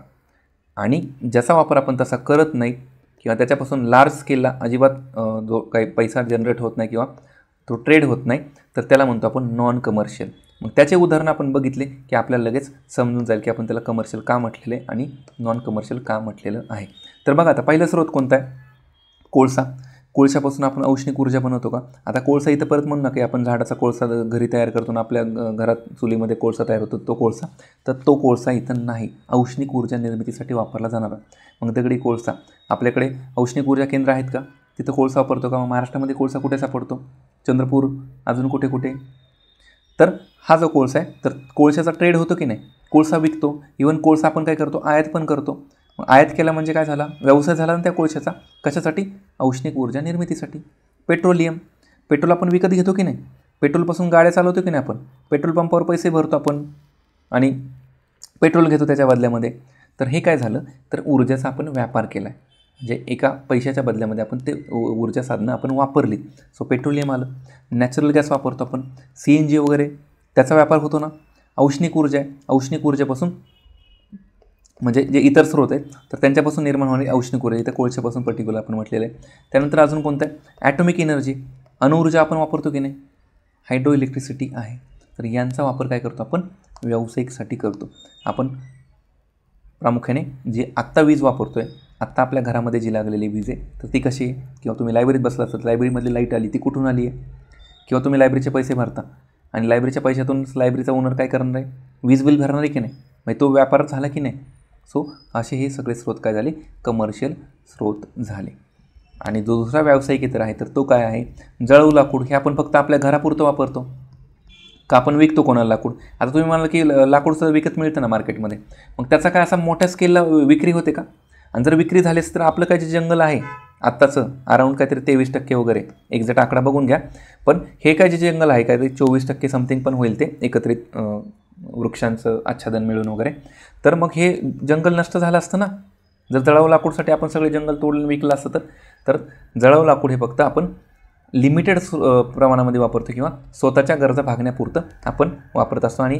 आणि ज्याचा वापर आपण तसा करत नाही किंवा त्याच्यापासून लार्ज स्केलला अजिबात जो काही पैसा जनरेट होत नाही किंवा तो ट्रेड होत नाही तर त्याला म्हणतो आपण नॉन कमर्शियल मग त्याचे उदाहरण आपण बघितले की आपल्याला लगेच समजून जाईल की आपण त्याला कमर्शियल का म्हटलेलं आहे आणि नॉन कमर्शियल का म्हटलेलं आहे तर बघा आता पहिला स्रोत कोणता आहे कोळसा कोळशापासून आपण औष्णिक ऊर्जा बनवतो का आता कोळसा इथं परत म्हणू नका की आपण झाडाचा कोळसा घरी तयार करतो ना आपल्या घरात चुलीमध्ये कोळसा तयार होतो तो कोळसा तर तो कोळसा इथं नाही औष्णिक ऊर्जा निर्मितीसाठी वापरला जाणारा मग दगडी कोळसा आपल्याकडे औष्णिक ऊर्जा केंद्र आहेत का तिथं कोळसा वापरतो का मग महाराष्ट्रामध्ये कोळसा कुठे सापडतो चंद्रपूर अजून कुठे कुठे तर हा जो कोळसा आहे तर कोळशाचा ट्रेड होतो की नाही कोळसा विकतो इवन कोळसा आपण काय करतो आयात पण करतो आयात केला म्हणजे काय झाला व्यवसाय झाला ना त्या कोळशाचा कशासाठी औष्णिक ऊर्जा निर्मितीसाठी पेट्रोलियम पेट्रोल आपण विकत घेतो की नाही पेट्रोलपासून गाड्या चालवतो की नाही आपण पेट्रोल पंपावर पैसे भरतो आपण आणि पेट्रोल घेतो त्याच्या बदल्यामध्ये तर हे काय झालं तर ऊर्जेचा आपण व्यापार केला आहे म्हणजे एका पैशाच्या बदल्यामध्ये आपण ते ऊर्जा साधनं आपण वापरली सो पेट्रोलियम आलं नॅचरल गॅस वापरतो आपण सी एन जी वगैरे त्याचा व्यापार होतो ना औष्णिक ऊर्जा आहे औष्णिक ऊर्जेपासून म्हणजे जे इतर स्रोत आहेत तर त्यांच्यापासून निर्माण होणारी औष्णिक ऊर्जा इथं कोळशापासून पर्टिक्युलर आपण म्हटलेलं आहे त्यानंतर अजून कोणतं आहे ॲटॉमिक एनर्जी अणुऊर्जा आपण वापरतो की नाही हायड्रो इलेक्ट्रिसिटी आहे तर यांचा वापर काय करतो आपण व्यावसायिकसाठी करतो आपण प्रामुख्याने जे आत्ता वीज वापरतो आहे आत्ता आपल्या घरामध्ये जी लागलेली वीज आहे तर ती कशी आहे किंवा तुम्ही लायब्ररीत बसला असतात लायब्ररीमधली लाईट आली ती कुठून आली आहे किंवा तुम्ही लायब्ररीचे पैसे भरता आणि लायब्ररीच्या पैशातून लायब्ररीचा ओनर काय करणार आहे वीज बिल भरणार आहे की नाही म्हणजे तो व्यापार झाला की नाही सो असे हे सगळे स्रोत काय झाले कमर्शियल स्रोत झाले आणि जो दुसरा व्यावसायिक इतर आहे तर तो काय आहे जळू लाकूड हे आपण फक्त आपल्या घरापुरतं वापरतो का आपण विकतो कोणाला लाकूड आता तुम्ही म्हणाल की लाकूडचं विकत मिळतं ना मार्केटमध्ये मग त्याचा काय असा मोठ्या स्केलला विक्री होते का आणि जर विक्री झालीच तर आपलं काय जे जंगल आहे आत्ताचं अराऊंड काहीतरी तेवीस टक्के वगैरे एक्झॅक्ट आकडा बघून घ्या पण हे काय जे जंगल आहे काहीतरी चोवीस टक्के समथिंग पण होईल ते एकत्रित वृक्षांचं आच्छादन मिळून वगैरे तर मग हे जंगल नष्ट झालं असतं ना जर जळाव लाकूडसाठी आपण सगळे जंगल तोडून विकलं असतं तर तर लाकूड हे फक्त आपण लिमिटेड प्रमाणामध्ये वापरतो किंवा स्वतःच्या गरजा भागण्यापुरतं आपण वापरत असतो आणि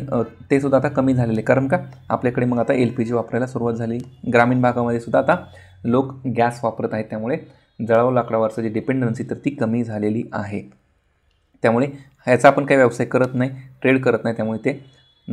ते सुद्धा आता कमी झालेले कारण का आपल्याकडे मग आता एल पी जी वापरायला सुरुवात झाली ग्रामीण भागामध्ये सुद्धा आता लोक गॅस वापरत आहेत त्यामुळे जळाव लाकडावरचं जी डिपेंडन्सी तर ती कमी झालेली आहे त्यामुळे ह्याचा आपण काही व्यवसाय करत नाही ट्रेड करत नाही त्यामुळे ते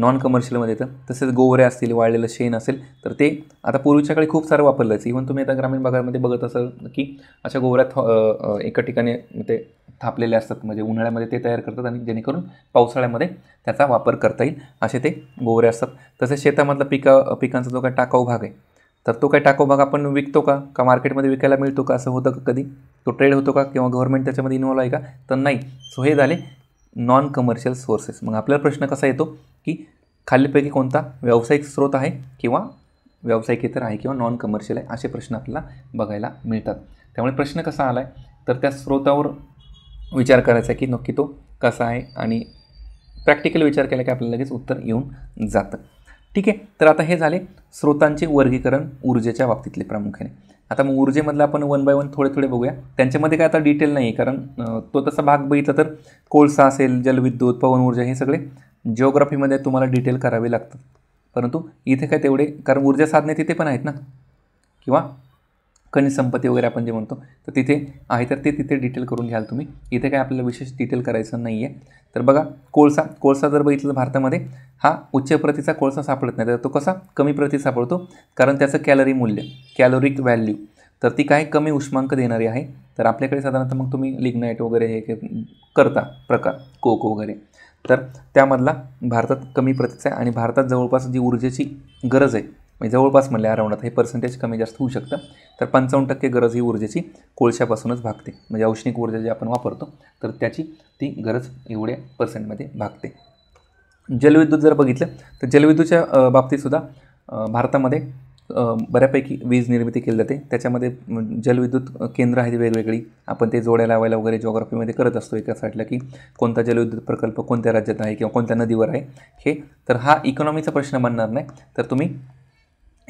नॉन कमर्शियलमध्ये येतं तसेच गोवरे असतील वाळलेलं शेण असेल तर ते आता पूर्वीच्या काळी खूप सारं वापरलं जायचं इव्हन तुम्ही आता ग्रामीण भागामध्ये बघत असाल की अशा गोवऱ्यात एका ठिकाणी ते थापलेले असतात म्हणजे उन्हाळ्यामध्ये ते तयार करतात आणि जेणेकरून पावसाळ्यामध्ये त्याचा वापर करता येईल असे ते गोवरे असतात तसेच शेतामधला पिका पिकांचा जो काही टाकाऊ भाग आहे तर तो काही टाकाऊ भाग आपण विकतो का का मार्केटमध्ये विकायला मिळतो का असं होतं का कधी तो ट्रेड होतो का किंवा गव्हर्मेंट त्याच्यामध्ये इन्व्हॉल्व आहे का तर नाही सो हे झाले नॉन कमर्शियल सोर्सेस मग आपल्याला प्रश्न कसा येतो की खालीपैकी कोणता व्यावसायिक स्रोत आहे किंवा इतर आहे किंवा नॉन कमर्शियल आहे असे प्रश्न आपल्याला बघायला मिळतात त्यामुळे प्रश्न कसा आला आहे तर त्या स्रोतावर विचार करायचा आहे की नक्की तो कसा आहे आणि प्रॅक्टिकल विचार केला की आपल्याला लगेच उत्तर येऊन जातं ठीक आहे तर आता हे झाले स्रोतांचे वर्गीकरण ऊर्जेच्या बाबतीतले प्रामुख्याने आता मग ऊर्जेमधलं आपण वन बाय वन थोडे थोडे बघूया त्यांच्यामध्ये काय आता डिटेल नाही कारण तो तसा भाग बघितला तर कोळसा असेल जलविद्युत पवन ऊर्जा हे सगळे जिओग्राफीमध्ये तुम्हाला डिटेल करावे लागतात परंतु इथे काय तेवढे कारण ऊर्जा साधने तिथे पण आहेत ना किंवा खनिज संपत्ती वगैरे आपण जे म्हणतो तर तिथे आहे तर ते तिथे डिटेल करून घ्याल तुम्ही इथे काय आपल्याला विशेष डिटेल करायचं नाही आहे तर बघा कोळसा कोळसा जर बघितलं भारतामध्ये हा उच्च प्रतीचा कोळसा सापडत नाही तर तो कसा कमी प्रती सापडतो कारण त्याचं कॅलरी मूल्य कॅलोरिक व्हॅल्यू तर ती काय कमी उष्मांक देणारी आहे तर आपल्याकडे साधारणतः मग तुम्ही लिग्नाईट वगैरे हे करता प्रकार कोक वगैरे तर त्यामधला भारतात कमी प्रतीचा आहे आणि भारतात जवळपास जी ऊर्जेची गरज आहे म्हणजे जवळपास म्हणल्या अराउंडात हे पर्सेंटेज कमी जास्त होऊ शकतं तर पंचावन्न टक्के गरज ही ऊर्जेची कोळशापासूनच भागते म्हणजे औष्णिक ऊर्जा जी आपण वापरतो तर त्याची ती गरज एवढ्या पर्सेंटमध्ये भागते जलविद्युत जर बघितलं तर जलविद्युतच्या बाबतीतसुद्धा भारतामध्ये बऱ्यापैकी वीज निर्मिती केली जाते त्याच्यामध्ये जलविद्युत केंद्र आहेत वेगवेगळी आपण ते जोड्या लावायला वगैरे ज्योग्राफीमध्ये करत असतो एका साईडला की कोणता जलविद्युत प्रकल्प कोणत्या राज्यात आहे किंवा कोणत्या नदीवर आहे हे तर हा इकॉनॉमीचा प्रश्न बनणार नाही तर तुम्ही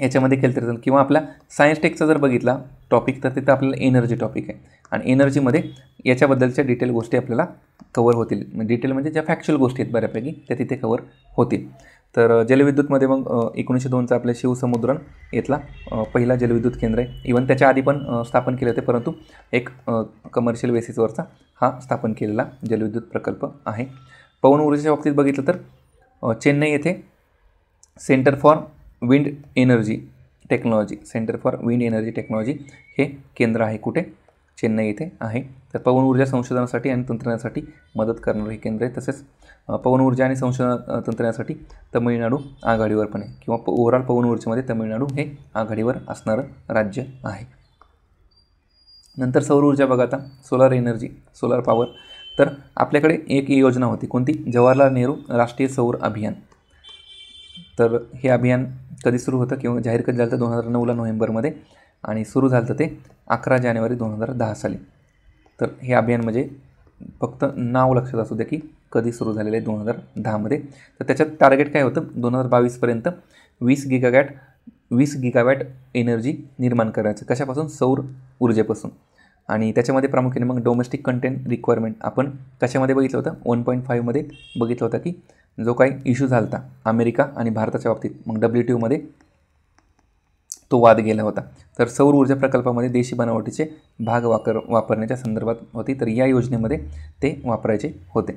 याच्यामध्ये केलं तरी किंवा आपला सायन्स टेकचा जर बघितला टॉपिक तर तिथं आपल्याला एनर्जी टॉपिक आहे आणि एनर्जीमध्ये याच्याबद्दलच्या डिटेल गोष्टी आपल्याला कवर होतील डिटेल म्हणजे, म्हणजे ज्या फॅक्च्युअल गोष्टी आहेत बऱ्यापैकी त्या तिथे कवर होतील तर जलविद्युतमध्ये मग एकोणीसशे दोनचा आपल्या शिवसमुद्रन येथला पहिला जलविद्युत केंद्र आहे इवन त्याच्या आधी पण स्थापन केले होते परंतु एक कमर्शियल बेसिसवरचा हा स्थापन केलेला जलविद्युत प्रकल्प आहे पवन ऊर्जेच्या बाबतीत बघितलं तर चेन्नई येथे centre for wind energy technology centre for wind energy technology हे केंद्र आहे कुठे चेन्नई येथे आहे तर पवन ऊर्जा संशोधनासाठी आणि तंत्रज्ञानासाठी मदत करणारं हे केंद्र आहे तसेच पवन ऊर्जा आणि संशोधन तंत्रज्ञानासाठी तमिळनाडू आघाडीवर पण आहे किंवा ओव्हरऑल पवन ऊर्जेमध्ये तमिळनाडू हे आघाडीवर असणारं राज्य आहे नंतर सौर ऊर्जा बघा आता सोलार एनर्जी सोलार पॉवर तर आपल्याकडे एक योजना होती कोणती जवाहरलाल नेहरू राष्ट्रीय सौर अभियान तर हे अभियान कधी सुरू होतं किंवा जाहीर कधी झालं तर दोन हजार नऊला नोव्हेंबरमध्ये आणि सुरू झालं तर ते अकरा जानेवारी दोन हजार दहा साली तर हे अभियान म्हणजे फक्त नाव लक्षात असू द्या की कधी सुरू झालेलं आहे दोन हजार दहामध्ये तर त्याच्यात टार्गेट काय होतं दोन हजार बावीसपर्यंत वीस गिगावॅट वीस गिगावॅट एनर्जी निर्माण करायचं कशापासून सौर ऊर्जेपासून आणि त्याच्यामध्ये प्रामुख्याने मग डोमेस्टिक कंटेंट रिक्वायरमेंट आपण कशामध्ये बघितलं होतं वन पॉईंट फाईव्हमध्ये बघितलं होतं की जो काही इश्यू झाला होता अमेरिका आणि भारताच्या बाबतीत मग डब्ल्यू टी ओमध्ये तो वाद गेला होता तर सौर ऊर्जा प्रकल्पामध्ये देशी बनावटीचे भाग वापर वापरण्याच्या संदर्भात होती तर या योजनेमध्ये ते वापरायचे होते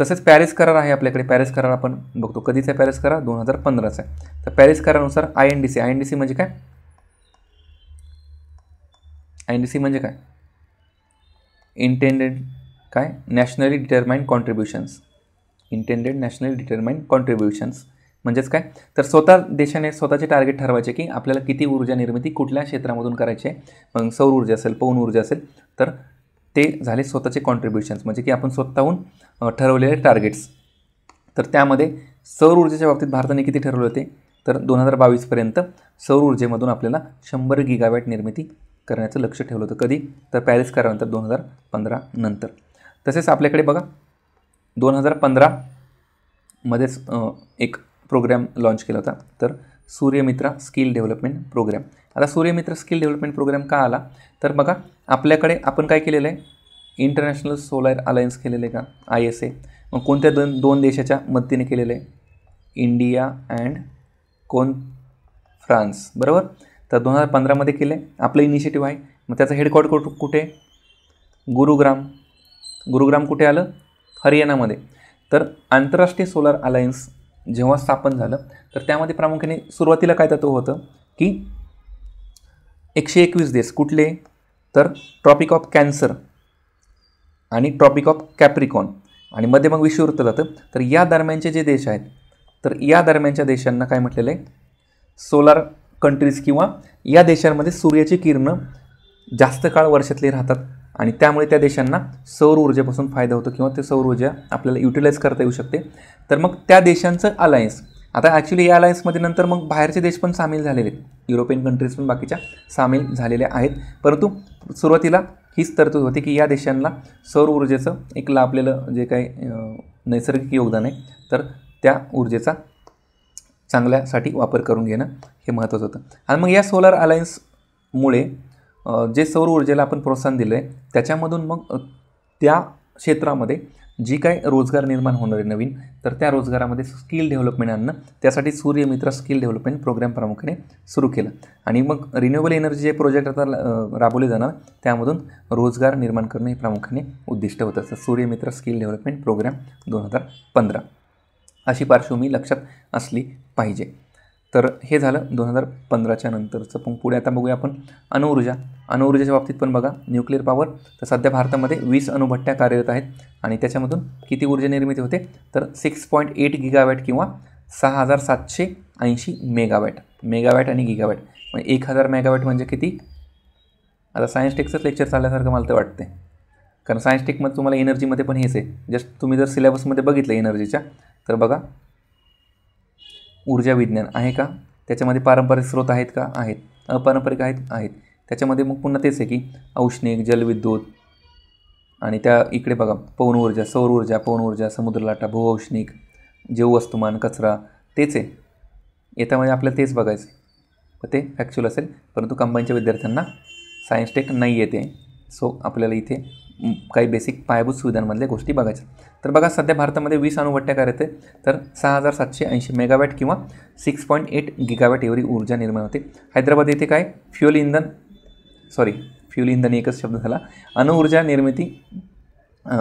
तसेच पॅरिस करार आहे आपल्याकडे पॅरिस करार आपण बघतो कधीचा पॅरिस करार दोन हजार पंधराचा आहे तर पॅरिस करारानुसार I N D C I N D C म्हणजे काय आय एन डी सी म्हणजे काय इंटेंडेड काय nationally determined contributions intended national determined contributions म्हणजेच काय तर स्वतः देशाने स्वतःचे टार्गेट ठरवायचे की आपल्याला किती ऊर्जा निर्मिती कुठल्या क्षेत्रामधून करायची आहे मग सौर ऊर्जा असेल पवन ऊर्जा असेल तर ते झाले स्वतःचे कॉन्ट्रीब्युशन्स म्हणजे की आपण स्वतःहून ठरवलेले टार्गेट्स तर त्यामध्ये सौर ऊर्जेच्या बाबतीत भारताने किती ठरवले होते तर दोन हजार बावीसपर्यंत सौर ऊर्जेमधून आपल्याला शंभर गिगावॅट निर्मिती करण्याचं लक्ष ठेवलं होतं कधी तर पॅरिस करानंतर दोन हजार पंधरा नंतर तसेच आपल्याकडे बघा दोन हजार पंधरामध्येच एक प्रोग्रॅम लाँच केला होता तर सूर्यमित्रा स्किल डेव्हलपमेंट प्रोग्रॅम आता सूर्यमित्र स्किल डेव्हलपमेंट प्रोग्रॅम का आला तर बघा आपल्याकडे आपण काय केलेलं आहे इंटरनॅशनल सोलर अलायन्स केलेलं आहे का आय एस ए मग कोणत्या दोन दोन देशाच्या मदतीने केलेलं आहे इंडिया अँड कोण फ्रान्स बरोबर तर दोन हजार पंधरामध्ये केलं आहे आपलं इनिशिएटिव्ह आहे मग त्याचं हेडक्वार्टर कुठे गुरुग्राम गुरुग्राम कुठे आलं हरियाणामध्ये तर आंतरराष्ट्रीय सोलार अलायन्स जेव्हा स्थापन झालं तर त्यामध्ये प्रामुख्याने सुरुवातीला काय तत्व होतं की एकशे एकवीस देश कुठले तर ट्रॉपिक ऑफ कॅन्सर आणि ट्रॉपिक ऑफ कॅप्रिकॉन आणि मध्ये मग विषुवृत्त जातं तर या दरम्यानचे जे देश आहेत तर या दरम्यानच्या देशांना काय म्हटलेलं आहे सोलार कंट्रीज किंवा या देशांमध्ये सूर्याची किरणं जास्त काळ वर्षातली राहतात आणि त्यामुळे त्या देशांना सौर ऊर्जेपासून फायदा होतो किंवा ते सौर ऊर्जा आपल्याला युटिलाइज करता येऊ शकते तर मग त्या देशांचं अलायन्स आता ॲक्च्युली या अलायन्समध्ये नंतर मग बाहेरचे देश पण सामील झालेले आहेत युरोपियन कंट्रीज पण बाकीच्या सामील झालेल्या आहेत परंतु सुरुवातीला हीच तरतूद होती की या देशांना सौर ऊर्जेचं एक लाभलेलं जे काही नैसर्गिक योगदान आहे तर त्या ऊर्जेचा चांगल्यासाठी वापर करून घेणं हे महत्त्वाचं होतं आणि मग या सोलार अलायन्समुळे जे सौर ऊर्जेला आपण प्रोत्साहन दिलं आहे त्याच्यामधून मग त्या क्षेत्रामध्ये जी काय रोजगार निर्माण होणार आहे नवीन तर त्या रोजगारामध्ये स्किल डेव्हलपमेंट आणणं त्यासाठी सूर्यमित्र स्किल डेव्हलपमेंट प्रोग्राम प्रामुख्याने सुरू केलं आणि मग रिन्युएबल एनर्जी जे प्रोजेक्ट आता राबवले जाणार त्यामधून रोजगार निर्माण करणं हे प्रामुख्याने उद्दिष्ट होतं असं सूर्यमित्र स्किल डेव्हलपमेंट प्रोग्राम दोन हजार पंधरा अशी पार्श्वभूमी लक्षात असली पाहिजे तर हे झालं दोन हजार पंधराच्या नंतरचं पण पुढे आता बघूया आपण अणुऊर्जा अणुऊर्जेच्या बाबतीत पण बघा न्यूक्लिअर पॉवर तर सध्या भारतामध्ये वीस अणुभट्ट्या कार्यरत आहेत आणि त्याच्यामधून किती ऊर्जा निर्मिती होते तर सिक्स पॉईंट एट गिगावॅट किंवा सहा हजार सातशे ऐंशी मेगावॅट मेगावॅट आणि गिगावॅट म्हणजे एक हजार मेगावॅट म्हणजे किती आता सायन्स टेकचंच लेक्चर चालल्यासारखं मला तर वाटते कारण सायन्स टेकमध्ये तुम्हाला एनर्जीमध्ये पण हेच आहे जस्ट तुम्ही जर सिलेबसमध्ये बघितलं एनर्जीच्या तर बघा ऊर्जा विज्ञान आहे का त्याच्यामध्ये पारंपरिक स्रोत आहेत का आहेत अपारंपरिक आहेत आहेत त्याच्यामध्ये मग पुन्हा तेच आहे की औष्णिक जलविद्युत आणि त्या इकडे बघा पवन ऊर्जा सौर ऊर्जा पवन ऊर्जा समुद्रलाटा भूऔष्णिक वस्तुमान कचरा तेच आहे येत्यामध्ये आपल्याला तेच बघायचं ते फॅक्च्युअल असेल परंतु कंबाईनच्या विद्यार्थ्यांना सायन्स टेक नाही येते सो आपल्याला इथे काही बेसिक पायाभूत सुविधांमधल्या गोष्टी बघायच्या तर बघा सध्या भारतामध्ये वीस अणुभट्ट्या कार्यरत तर सहा हजार सातशे ऐंशी मेगावॅट किंवा सिक्स पॉईंट एट गिगावॅट एवढी ऊर्जा निर्माण होते हैदराबाद येथे काय फ्युअल इंधन सॉरी फ्युअल इंधन एकच शब्द झाला अणुऊर्जा निर्मिती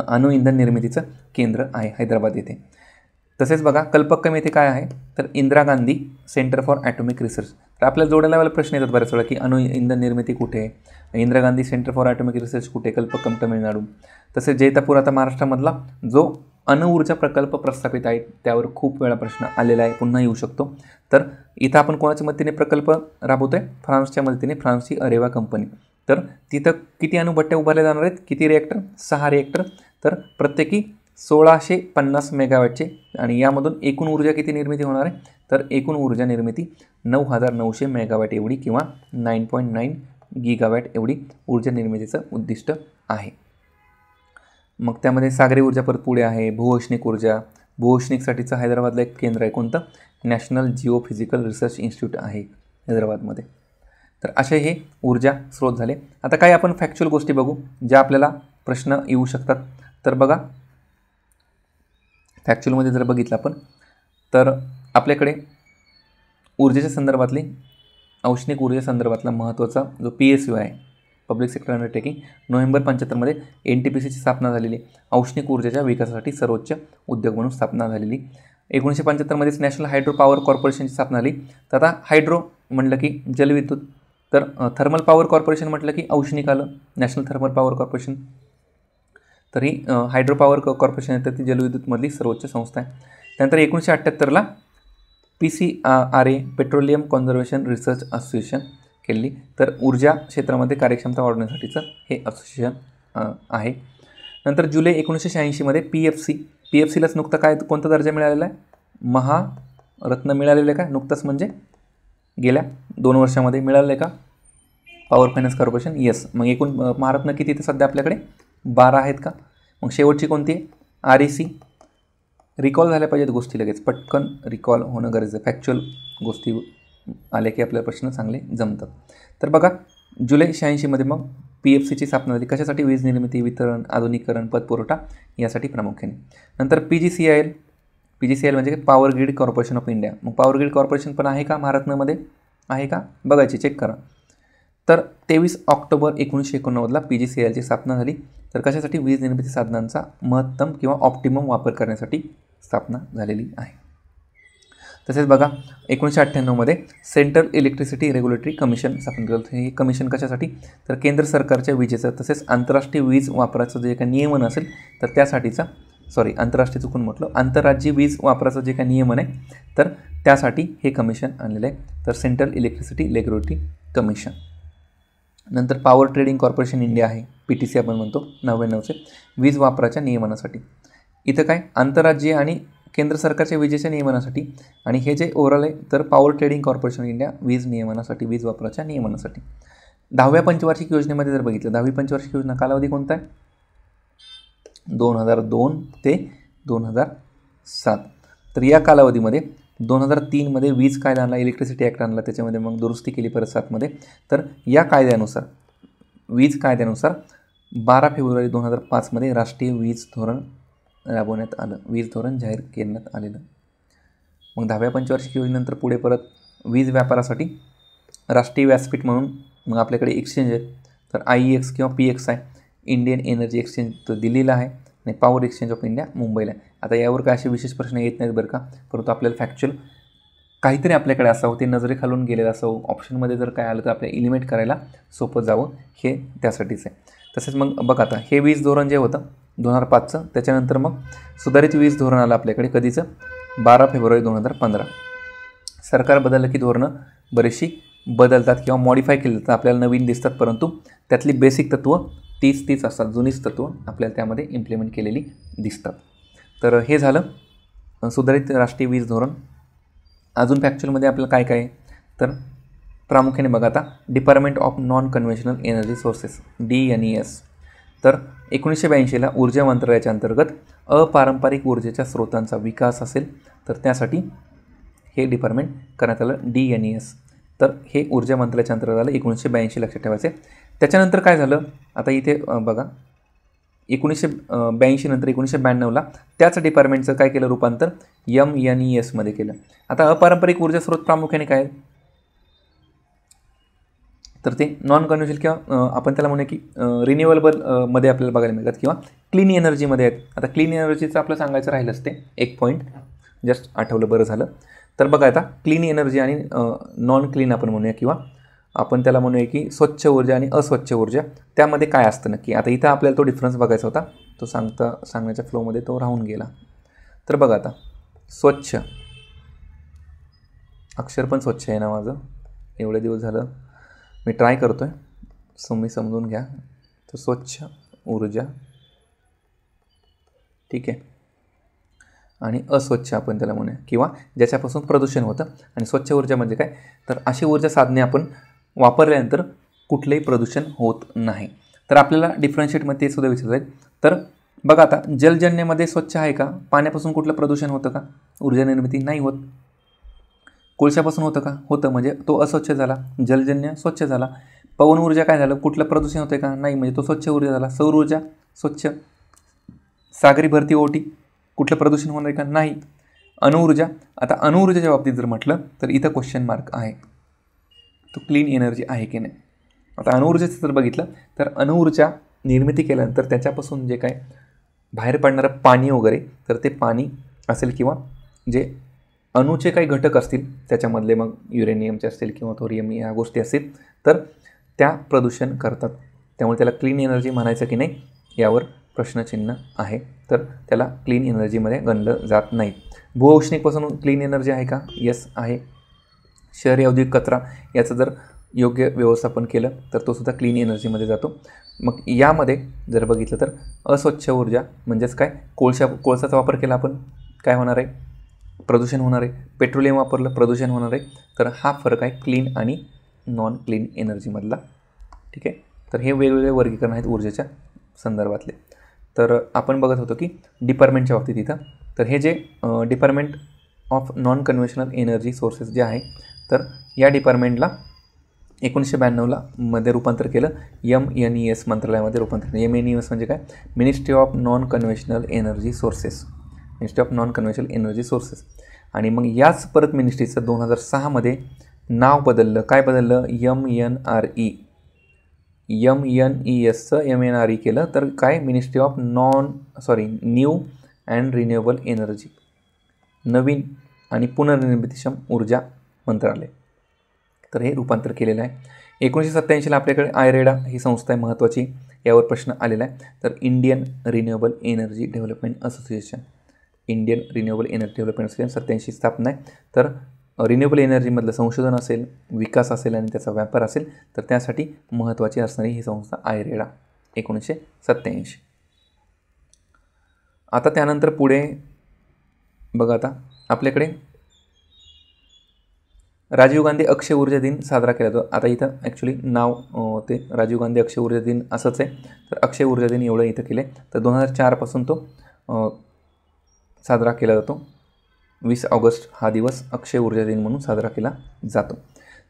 अणु इंधन निर्मितीचं केंद्र आहे हैदराबाद येथे तसेच बघा कल्पक्कम येथे काय आहे तर Indira Gandhi centre for atomic research तर आपल्याला जोडायला मला प्रश्न येतात बऱ्याच वेळा की अणु इंधन निर्मिती कुठे Indira Gandhi centre for atomic research कुठे कल्पकम तमिळनाडू तसेच जैतापूर आता महाराष्ट्रामधला जो अणुऊर्जा प्रकल्प प्रस्थापित आहे त्यावर खूप वेळा प्रश्न आलेला आहे पुन्हा येऊ शकतो तर इथं आपण कोणाच्या मदतीने प्रकल्प राबवतो आहे फ्रान्सच्या मदतीने फ्रान्सची अरेवा कंपनी तर तिथं किती अणुभट्ट्या उभारल्या जाणार आहेत किती रिॲक्टर सहा रिॲक्टर तर प्रत्येकी सोळाशे पन्नास मेगावॅटचे आणि यामधून एकूण ऊर्जा किती निर्मिती होणार आहे तर एकूण ऊर्जा निर्मिती नऊ हजार नऊशे मेगावॅट एवढी किंवा नाईन पॉईंट नाईन गिगावॅट एवढी ऊर्जा निर्मितीचं उद्दिष्ट आहे मग त्यामध्ये सागरी ऊर्जा परत पुढे आहे भूवैष्णिक ऊर्जा भूष्णिकसाठीचं हैदराबादला एक केंद्र आहे कोणतं national geo physical research institute आहे हैदराबादमध्ये तर असे हे ऊर्जा स्रोत झाले आता काही आपण फॅक्च्युअल गोष्टी बघू ज्या आपल्याला प्रश्न येऊ शकतात तर बघा मध्ये जर बघितलं आपण तर आपल्याकडे ऊर्जेच्या संदर्भातली औष्णिक ऊर्जा संदर्भातला महत्त्वाचा जो पी एस यू आहे पब्लिक सेक्टर अंडरटेकिंग नोव्हेंबर पंच्याहत्तरमध्ये एन टी पी सीची स्थापना झालेली औष्णिक ऊर्जेच्या विकासासाठी सर्वोच्च उद्योग म्हणून स्थापना झालेली एकोणीसशे पंच्याहत्तरमध्येच नॅशनल हायड्रो पॉवर कॉर्पोरेशनची स्थापना झाली तर आता हायड्रो म्हटलं की जलविद्युत तर थर्मल पॉवर कॉर्पोरेशन म्हटलं की औष्णिक आलं नॅशनल थर्मल पॉवर कॉर्पोरेशन तर ही हायड्रोपॉवर क कॉर्पोरेशन आहे तर ती जलविद्युतमधली सर्वोच्च संस्था आहे त्यानंतर एकोणीसशे अठ्ठ्याहत्तरला P C R A petroleum conservation research association केली तर ऊर्जा क्षेत्रामध्ये कार्यक्षमता वाढवण्यासाठीचं हे असोसिएशन आहे नंतर जुलै एकोणीसशे शहाऐंशीमध्ये P F C P F सीलाच नुकतं काय कोणता दर्जा मिळालेला आहे महारत्न मिळालेलं आहे का नुकतंच म्हणजे गेल्या दोन वर्षामध्ये मिळालं आहे का पॉवर फायनान्स कॉर्पोरेशन येस मग एकूण महारत्न किती तर सध्या आपल्याकडे बारा आहेत का मग शेवटची कोणती आहे आर ई सी रिकॉल झाल्या पाहिजेत गोष्टी लगेच पटकन रिकॉल होणं गरजेचं फॅक्च्युअल गोष्टी आल्या की आपल्याला प्रश्न चांगले जमतात तर बघा जुलै शहाऐंशीमध्ये मग पी एफ सीची स्थापना झाली कशासाठी वीज निर्मिती वितरण आधुनिकरण पतपुरवठा यासाठी प्रामुख्याने नंतर P G C I L P G C L म्हणजे power grid corporation of India मग पॉवर ग्रीड कॉर्पोरेशन पण आहे का भारतनामध्ये आहे का बघायची चेक करा तर तेवीस ऑक्टोबर एकोणीसशे एकोणनव्वदला पी जी सी एलची स्थापना झाली तर कशासाठी वीज निर्मिती साधनांचा महत्तम किंवा ऑप्टिमम वापर करण्यासाठी स्थापना झालेली आहे तसेच बघा एकोणीसशे अठ्ठ्याण्णवमध्ये सेंट्रल इलेक्ट्रिसिटी रेग्युलेटरी कमिशन स्थापन केलं होतं हे कमिशन कशासाठी तर केंद्र सरकारच्या विजेचं तसेच आंतरराष्ट्रीय वीज वापराचं जे काही नियमन असेल तर त्यासाठीचा सॉरी आंतरराष्ट्रीय चुकून म्हटलं आंतरराज्य वीज वापराचं जे काही नियमन आहे तर त्यासाठी हे कमिशन आणलेलं आहे तर सेंट्रल इलेक्ट्रिसिटी रेग्युलेटरी कमिशन नंतर पॉवर ट्रेडिंग कॉर्पोरेशन इंडिया आहे पी टी सी आपण म्हणतो नव्याण्णवचे वीज वापराच्या नियमनासाठी इथं काय आंतरराज्य आणि केंद्र सरकारच्या विजेच्या नियमनासाठी आणि हे जे ओव्हरऑल आहे तर पॉवर ट्रेडिंग कॉर्पोरेशन इंडिया वीज नियमनासाठी वीज वापराच्या नियमनासाठी दहाव्या पंचवार्षिक योजनेमध्ये जर बघितलं दहावी पंचवार्षिक योजना कालावधी कोणता आहे दोन हजार दोन ते दोन हजार सात तर या कालावधीमध्ये दोन हजार तीनमध्ये वीज कायदा आणला इलेक्ट्रिसिटी ॲक्ट आणला त्याच्यामध्ये मग दुरुस्ती केली परत सातमध्ये तर या कायद्यानुसार वीज कायद्यानुसार बारा फेब्रुवारी दोन हजार पाचमध्ये राष्ट्रीय वीज धोरण राबवण्यात आलं वीज धोरण जाहीर करण्यात आलेलं मग दहाव्या पंचवार्षिक योजनेनंतर पुढे परत वीज व्यापारासाठी राष्ट्रीय व्यासपीठ म्हणून मग आपल्याकडे एक्सचेंज आहे तर आय ई एक्स किंवा P X I Indian energy exchange तर दिल्लीला आहे नाही पॉवर एक्सचेंज ऑफ इंडिया मुंबईला आता यावर काय असे विशेष प्रश्न येत नाहीत बरं का परंतु आपल्याला फॅक्च्युअल काहीतरी आपल्याकडे असावं ते नजरेखालून गेलेलं असावं ऑप्शनमध्ये जर काय आलं तर आपल्याला इलिमेट करायला सोपं जावं हे त्यासाठीच आहे तसेच मग बघ आता हे वीज धोरण जे होतं दोन हजार पाचचं त्याच्यानंतर मग सुधारित वीज धोरण आलं आपल्याकडे कधीचं बारा फेब्रुवारी दोन हजार पंधरा सरकार बदललं की धोरणं बरीचशी बदलतात किंवा मॉडिफाय केली जातात आपल्याला नवीन दिसतात परंतु त्यातली बेसिक तत्त्व तीच तीच असतात जुनीच तत्व आपल्याला त्यामध्ये इम्प्लिमेंट केलेली दिसतात तर हे झालं सुधारित राष्ट्रीय वीज धोरण अजून फॅक्च्युअलमध्ये आपल्याला काय काय तर प्रामुख्याने बघा आता department of non conventional energy sources D N E S तर एकोणीसशे ब्याऐंशीला ऊर्जा मंत्रालयाच्या अंतर्गत अपारंपरिक ऊर्जेच्या स्रोतांचा विकास असेल तर त्यासाठी हे डिपार्टमेंट करण्यात आलं डी एन ई एस तर हे ऊर्जा मंत्रालयाच्या अंतर्गत आलं एकोणीसशे ब्याऐंशी लक्षात आहे त्याच्यानंतर काय झालं आता इथे बघा एकोणीसशे ब्याऐंशी नंतर एकोणीसशे ब्याण्णवला त्याच डिपार्टमेंटचं काय केलं रूपांतर यम एन ई e एसमध्ये केलं आता अपारंपरिक ऊर्जा स्रोत प्रामुख्याने काय तर ते नॉन कन्व्हेन्शनल किंवा आपण त्याला म्हणूया की रिन्युएबल मध्ये आपल्याला बघायला मिळतात किंवा क्लीन एनर्जीमध्ये आहेत आता क्लीन एनर्जीचं आपलं सांगायचं राहिलं असते एक पॉईंट जस्ट आठवलं बरं झालं तर बघा आता क्लीन एनर्जी आणि नॉन क्लीन आपण म्हणूया किंवा आपण त्याला म्हणूया की स्वच्छ ऊर्जा आणि अस्वच्छ ऊर्जा त्यामध्ये काय असतं नक्की आता इथं आपल्याला तो डिफरन्स बघायचा होता तो सांगता सांगण्याच्या फ्लोमध्ये तो राहून गेला तर बघा आता स्वच्छ अक्षर पण स्वच्छ आहे ना माझं एवढे दिवस झालं मी ट्राय करतो आहे तुम्ही समजून घ्या तर स्वच्छ ऊर्जा ठीक आहे आणि अस्वच्छ आपण त्याला म्हणूया किंवा ज्याच्यापासून प्रदूषण होतं आणि स्वच्छ ऊर्जा म्हणजे काय तर अशी ऊर्जा साधने आपण वापरल्यानंतर कुठलंही प्रदूषण होत नाही तर आपल्याला डिफरन्शिएटमध्ये ते सुद्धा विचारत आहेत तर बघा आता जलजन्यमध्ये स्वच्छ आहे का पाण्यापासून कुठलं प्रदूषण होतं का ऊर्जा निर्मिती नाही होत कोळशापासून होतं का होतं म्हणजे तो अस्वच्छ झाला जलजन्य स्वच्छ झाला पवन ऊर्जा काय झालं कुठलं प्रदूषण होतं का नाही म्हणजे तो स्वच्छ ऊर्जा झाला सौर ऊर्जा स्वच्छ सागरी भरती ओटी कुठलं प्रदूषण होणार आहे का नाही अणुऊर्जा आता अणुऊर्जाच्या बाबतीत जर म्हटलं तर इथं क्वेश्चन मार्क आहे तो क्लीन एनर्जी आहे की नाही आता अणुऊर्जेचं जर बघितलं तर अणुऊर्जा निर्मिती केल्यानंतर त्याच्यापासून जे काय बाहेर पडणारं पाणी वगैरे तर ते पाणी असेल किंवा जे अणूचे काही घटक असतील त्याच्यामधले मग युरेनियमचे असतील किंवा थोरियम या गोष्टी असतील तर त्या प्रदूषण करतात त्यामुळे त्याला क्लीन एनर्जी म्हणायचं की नाही यावर प्रश्नचिन्ह आहे तर त्याला क्लीन एनर्जीमध्ये गणलं जात नाही भूऔष्णिकपासून क्लीन एनर्जी आहे का यस आहे शहरी औद्योगिक कचरा याचं जर योग्य व्यवस्थापन केलं तर तो सुद्धा क्लीन एनर्जीमध्ये जातो मग यामध्ये जर बघितलं तर अस्वच्छ ऊर्जा म्हणजेच काय कोळशा कोळसाचा वापर केला आपण काय होणार आहे प्रदूषण होणार आहे पेट्रोलियम वापरलं प्रदूषण होणार आहे तर हा फरक आहे क्लीन आणि नॉन क्लीन एनर्जीमधला ठीक आहे तर हे वेगवेगळे वर्गीकरण आहेत ऊर्जेच्या संदर्भातले तर आपण बघत होतो की डिपार्टमेंटच्या बाबतीत इथं तर हे जे department of non conventional energy sources जे आहे तर या डिपार्टमेंटला एकोणीसशे ब्याण्णवला मध्ये रूपांतर केलं यम एन ई एस मंत्रालयामध्ये रूपांतर एम एन ई एस म्हणजे काय ministry of non conventional energy sources ministry of non conventional energy sources आणि मग याच परत मिनिस्ट्रीचं दोन हजार सहामध्ये नाव बदललं काय बदललं M N R E M N E एसचं एम एन आर ई केलं तर काय ministry of non sorry new and renewable energy नवीन आणि पुनर्निर्मितक्षम ऊर्जा मंत्रालय तर हे रूपांतर केलेलं आहे एकोणीसशे सत्त्याऐंशीला आपल्याकडे आयरेडा ही संस्था आहे महत्त्वाची यावर प्रश्न आलेला आहे तर Indian renewable energy development association Indian renewable energy development association सत्याऐंशी स्थापना आहे तर रिन्युएबल एनर्जीमधलं संशोधन असेल विकास असेल आणि त्याचा व्यापार असेल तर त्यासाठी महत्त्वाची असणारी ही संस्था रेडा एकोणीसशे सत्त्याऐंशी आता त्यानंतर पुढे बघा आता आपल्याकडे राजीव गांधी अक्षय ऊर्जा दिन साजरा केला जातो आता इथं ॲक्च्युली नाव ते राजीव गांधी अक्षय ऊर्जा दिन असंच आहे तर अक्षय ऊर्जा दिन एवढं इथं केलं तर दोन हजार चारपासून तो साजरा केला जातो वीस ऑगस्ट हा दिवस अक्षय ऊर्जा दिन म्हणून साजरा केला जातो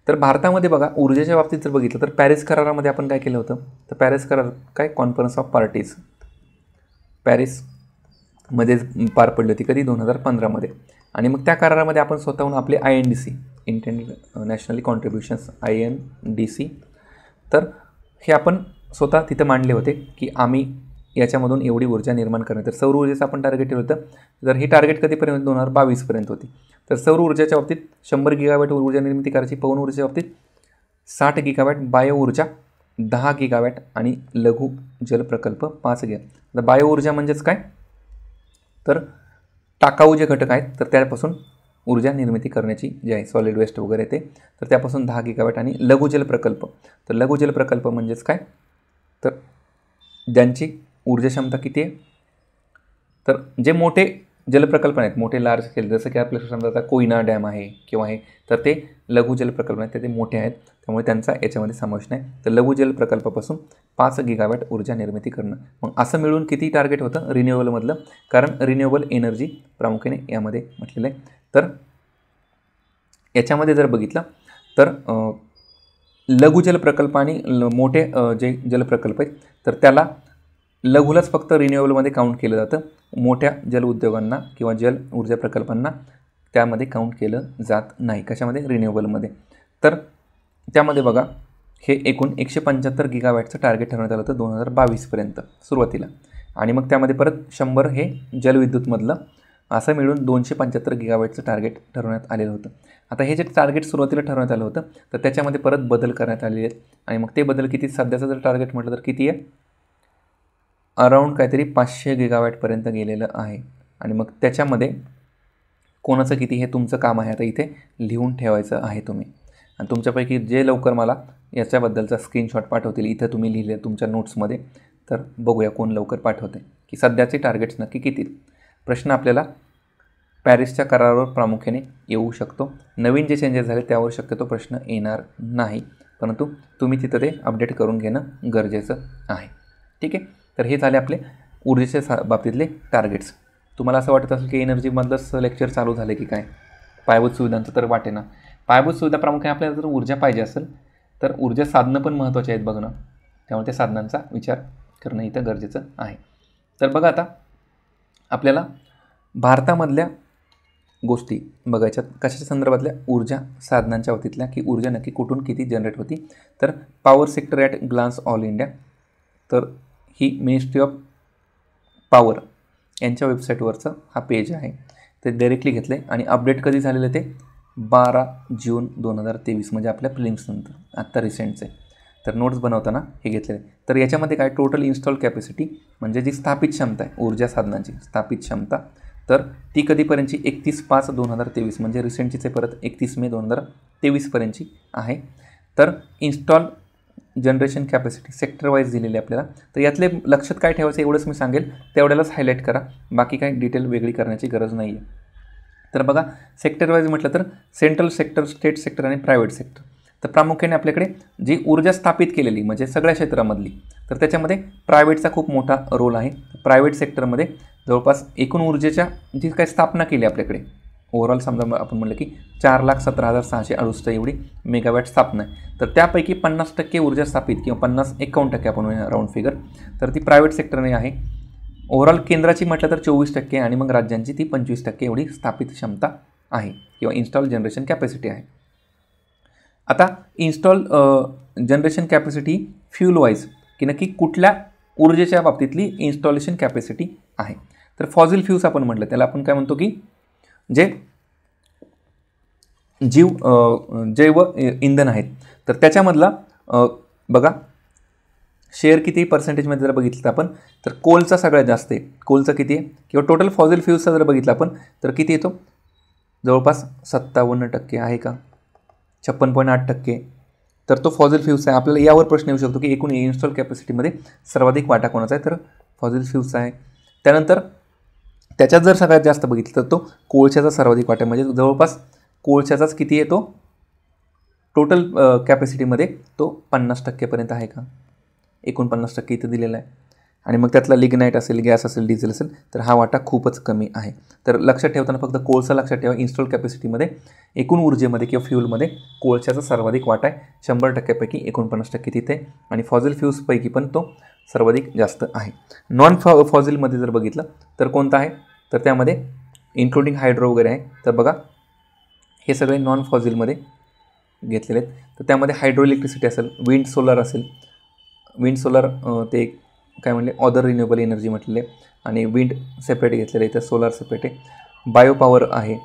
तर भारतामध्ये बघा ऊर्जेच्या बाबतीत जर बघितलं तर पॅरिस करारामध्ये आपण काय केलं होतं तर पॅरिस करार काय कॉन्फरन्स ऑफ पार्टीज पॅरिसमध्ये पार पडली होती कधी दोन हजार पंधरामध्ये आणि मग त्या करारामध्ये आपण स्वतःहून आपले I N D C internationally contributions I N D C तर हे आपण स्वतः तिथं मांडले होते की आम्ही याच्यामधून एवढी ऊर्जा निर्माण करणे तर सौर ऊर्जेचं आपण टार्गेट केलं होतं तर हे टार्गेट कधीपर्यंत दोन हजार बावीसपर्यंत होती तर सौर ऊर्जेच्या बाबतीत शंभर गिगावॅट ऊर्जा निर्मिती करायची पवन ऊर्जेच्या बाबतीत साठ गिगावॅट बायो ऊर्जा दहा गिगावॅट आणि लघु जल प्रकल्प पाच गिया तर बायो ऊर्जा म्हणजेच काय तर टाकाऊ जे घटक आहेत तर त्यापासून ऊर्जा निर्मिती करण्याची जी आहे सॉलिड वेस्ट वगैरे ते तर त्यापासून दहा गिगावॅट आणि लघुजल प्रकल्प तर लघुजल प्रकल्प म्हणजेच काय तर ज्यांची ऊर्जा क्षमता किती आहे तर जे मोठे जलप्रकल्प आहेत मोठे लार्ज स्केल जसं की आपल्या समजा आता कोयना डॅम आहे किंवा हे तर ते लघु जलप्रकल्प आहेत ते, ते मोठे आहेत त्यामुळे त्यांचा याच्यामध्ये समावेश नाही तर लघु जलप्रकल्पापासून पाच गिगावॅट ऊर्जा निर्मिती करणं मग असं मिळून किती टार्गेट होतं रिन्युएबलमधलं कारण रिन्युएबल एनर्जी प्रामुख्याने यामध्ये म्हटलेलं आहे तर याच्यामध्ये जर बघितलं तर लघु जलप्रकल्प आणि मोठे जे जलप्रकल्प आहेत तर त्याला लघुलाच फक्त रिन्युएबलमध्ये काउंट केलं जातं मोठ्या जल उद्योगांना किंवा जल ऊर्जा प्रकल्पांना त्यामध्ये काउंट केलं जात नाही कशामध्ये रिन्युएबलमध्ये तर त्यामध्ये बघा हे एकूण एकशे पंच्याहत्तर गिगावॅटचं टार्गेट ठरवण्यात आलं होतं दोन हजार बावीसपर्यंत सुरुवातीला आणि मग त्यामध्ये परत शंभर हे जलविद्युतमधलं असं मिळून दोनशे पंच्याहत्तर गिगावॅटचं टार्गेट ठरवण्यात आलेलं होतं आता हे जे टार्गेट सुरुवातीला ठरवण्यात आलं होतं तर त्याच्यामध्ये परत बदल करण्यात आलेले आहेत आणि मग ते बदल किती सध्याचं जर टार्गेट म्हटलं तर किती आहे अराऊंड काहीतरी पाचशे गिगावॅटपर्यंत गेलेलं आहे आणि मग त्याच्यामध्ये कोणाचं किती हे तुमचं काम आहे आता इथे लिहून ठेवायचं आहे तुम्ही आणि तुमच्यापैकी जे लवकर मला याच्याबद्दलचा स्क्रीनशॉट पाठवतील इथं तुम्ही लिहिले तुमच्या नोट्समध्ये तर बघूया कोण लवकर पाठवते की सध्याचे टार्गेट्स नक्की किती प्रश्न आपल्याला पॅरिसच्या करारावर प्रामुख्याने येऊ शकतो नवीन जे चेंजेस झाले त्यावर शक्यतो प्रश्न येणार नाही परंतु तुम्ही तिथं ते अपडेट करून घेणं गरजेचं आहे ठीक आहे तर हे झाले आपले ऊर्जेच्या सा बाबतीतले टार्गेट्स तुम्हाला असं वाटत असेल की एनर्जीमधलंच लेक्चर चालू झालं की काय पायाभूत सुविधांचं तर वाटे ना पायाभूत सुविधा प्रामुख्याने आपल्याला जर ऊर्जा पाहिजे असेल तर ऊर्जा साधनं पण महत्त्वाची आहेत बघणं त्यामुळे त्या साधनांचा विचार करणं इथं गरजेचं आहे तर बघा आता आपल्याला भारतामधल्या गोष्टी बघायच्यात कशाच्या संदर्भातल्या ऊर्जा साधनांच्या बाबतीतल्या की ऊर्जा नक्की कुठून किती जनरेट होती तर power sector at glance all India तर ही मिनिस्ट्री ऑफ पॉवर यांच्या वेबसाईटवरचं हा पेज आहे ते डायरेक्टली घेतलं आहे आणि अपडेट कधी झालेले ते बारा जून दोन हजार तेवीस म्हणजे आपल्या प्रिलिम्सनंतर आत्ता रिसेंटचे तर नोट्स बनवताना हे घेतलेले तर याच्यामध्ये काय टोटल इन्स्टॉल कॅपॅसिटी म्हणजे जी स्थापित क्षमता आहे ऊर्जा साधनांची स्थापित क्षमता तर ती कधीपर्यंतची एकतीस पाच दोन हजार तेवीस म्हणजे रिसेंटचीचे परत एकतीस मे दोन हजार तेवीसपर्यंतची आहे तर install generation capacity sector wise दिलेली आपल्याला तर यातले लक्षात काय ठेवायचं एवढंच मी सांगेल तेवढ्यालाच हायलाईट करा बाकी काही डिटेल वेगळी करण्याची गरज नाही आहे तर बघा सेक्टर वाईज म्हटलं तर सेंट्रल सेक्टर स्टेट सेक्टर आणि प्रायव्हेट सेक्टर तर प्रामुख्याने आपल्याकडे जी ऊर्जा स्थापित केलेली म्हणजे सगळ्या क्षेत्रामधली तर त्याच्यामध्ये प्रायव्हेटचा खूप मोठा रोल आहे प्रायव्हेट सेक्टरमध्ये जवळपास एकूण ऊर्जेच्या जी काही स्थापना केली आपल्याकडे ओव्हरऑल समजा आपण म्हटलं की चार लाख सतरा हजार सहाशे अडुसष्ट एवढी मेगावॅट स्थापना आहे तर त्यापैकी पन्नास टक्के ऊर्जा स्थापित किंवा पन्नास एकावन्न टक्के आपण राऊंड फिगर तर ती प्रायव्हेट सेक्टरने आहे ओव्हरऑल केंद्राची म्हटलं तर चोवीस टक्के आणि मग राज्यांची ती पंचवीस टक्के एवढी स्थापित क्षमता आहे किंवा इन्स्टॉल जनरेशन कॅपॅसिटी आहे आता install generation capacity fuel wise की नक्की कुठल्या ऊर्जेच्या बाबतीतली इन्स्टॉलेशन कॅपॅसिटी आहे तर फॉझिल फ्यूज आपण म्हटलं त्याला आपण काय म्हणतो की जे जीव जैव इंधन आहेत तर त्याच्यामधला बघा शेअर किती पर्सेंटेजमध्ये जर बघितलं तर आपण तर कोलचा सगळ्यात जास्त आहे कोलचा किती आहे किंवा टोटल फॉझिल फ्यूजचा जर बघितला आपण तर किती येतो जवळपास सत्तावन्न टक्के आहे का छप्पन पॉईंट आठ टक्के तर तो फॉझिल फ्यूज आहे आपल्याला यावर प्रश्न येऊ शकतो की एकूण इन्स्टॉल कॅपॅसिटीमध्ये सर्वाधिक वाटा कोणाचा आहे तर फॉझिल फ्यूजचा आहे त्यानंतर त्याच्यात जर सगळ्यात जास्त बघितलं तर तो कोळशाचा सर्वाधिक वाटा म्हणजे जवळपास कोळशाचाच किती येतो टोटल कॅपॅसिटीमध्ये तो पन्नास टक्केपर्यंत आहे का एकोणपन्नास टक्के इथं दिलेला आहे आणि मग त्यातला लिग्नाईट असेल गॅस असेल डिझेल असेल तर हा वाटा खूपच कमी आहे तर लक्षात ठेवताना फक्त कोळसा लक्षात ठेवा इन्स्टॉल कॅपॅसिटीमध्ये एकूण ऊर्जेमध्ये किंवा फ्यूलमध्ये कोळशाचा सर्वाधिक वाटा आहे शंभर टक्क्यापैकी एकोणपन्नास टक्के तिथे आणि फॉझिल फ्यूजपैकी पण तो सर्वाधिक जास्त आहे नॉन फॉ फॉझिलमध्ये जर बघितलं तर कोणता आहे तर त्यामध्ये इन्क्लुडिंग हायड्रो वगैरे आहे तर बघा हे सगळे नॉन फॉझिलमध्ये घेतलेले आहेत तर त्यामध्ये हायड्रो इलेक्ट्रिसिटी असेल विंड सोलर असेल विंड सोलर ते काय म्हणले ऑदर रिन्युएबल एनर्जी म्हटलेले आणि विंड सेपरेट घेतलेलं आहे तर सोलार सेपरेट आहे बायो आहे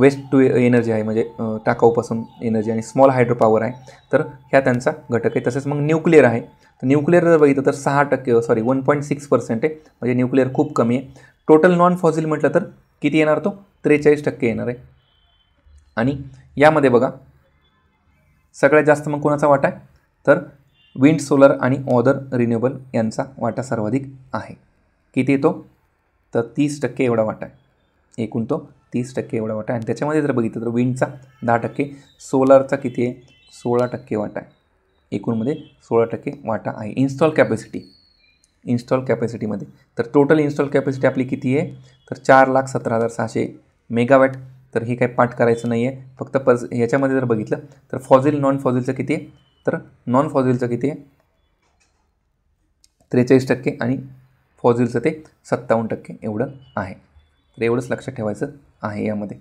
वेस्ट टू एनर्जी आहे म्हणजे टाकाऊपासून एनर्जी आणि स्मॉल हायड्रो पॉवर आहे तर ह्या त्यांचा घटक आहे तसेच मग न्यूक्लिअर आहे तर न्यूक्लिअर जर बघितलं तर सहा टक्के sorry one point six percent आहे म्हणजे न्यूक्लिअर खूप कमी आहे टोटल नॉन फॉसिल म्हटलं तर किती येणार तो त्रेचाळीस टक्के येणार आहे आणि यामध्ये बघा सगळ्यात जास्त मग कोणाचा वाटा आहे तर विंड सोलर आणि ऑदर रिन्युएबल यांचा वाटा सर्वाधिक आहे किती येतो तर तीस टक्के एवढा वाटा आहे एकूण तो तीस टक्के एवढा वाटा आहे आणि त्याच्यामध्ये जर बघितलं तर विंडचा दहा टक्के सोलरचा किती आहे सोळा टक्के वाटा आहे एकूणमध्ये सोळा टक्के वाटा आहे इन्स्टॉल कॅपॅसिटी इन्स्टॉल कॅपॅसिटीमध्ये तर टोटल इन्स्टॉल कॅपॅसिटी आपली किती आहे तर चार लाख सतरा हजार सहाशे मेगावॅट तर हे काही पाठ करायचं नाही आहे फक्त पज ह्याच्यामध्ये जर बघितलं तर फॉझिल नॉन फॉझिलचं किती आहे तर नॉन फॉझिलचं किती आहे त्रेचाळीस टक्के आणि फॉझिलचं ते सत्तावन्न टक्के एवढं आहे तर एवढंच लक्षात ठेवायचं आहे यामध्ये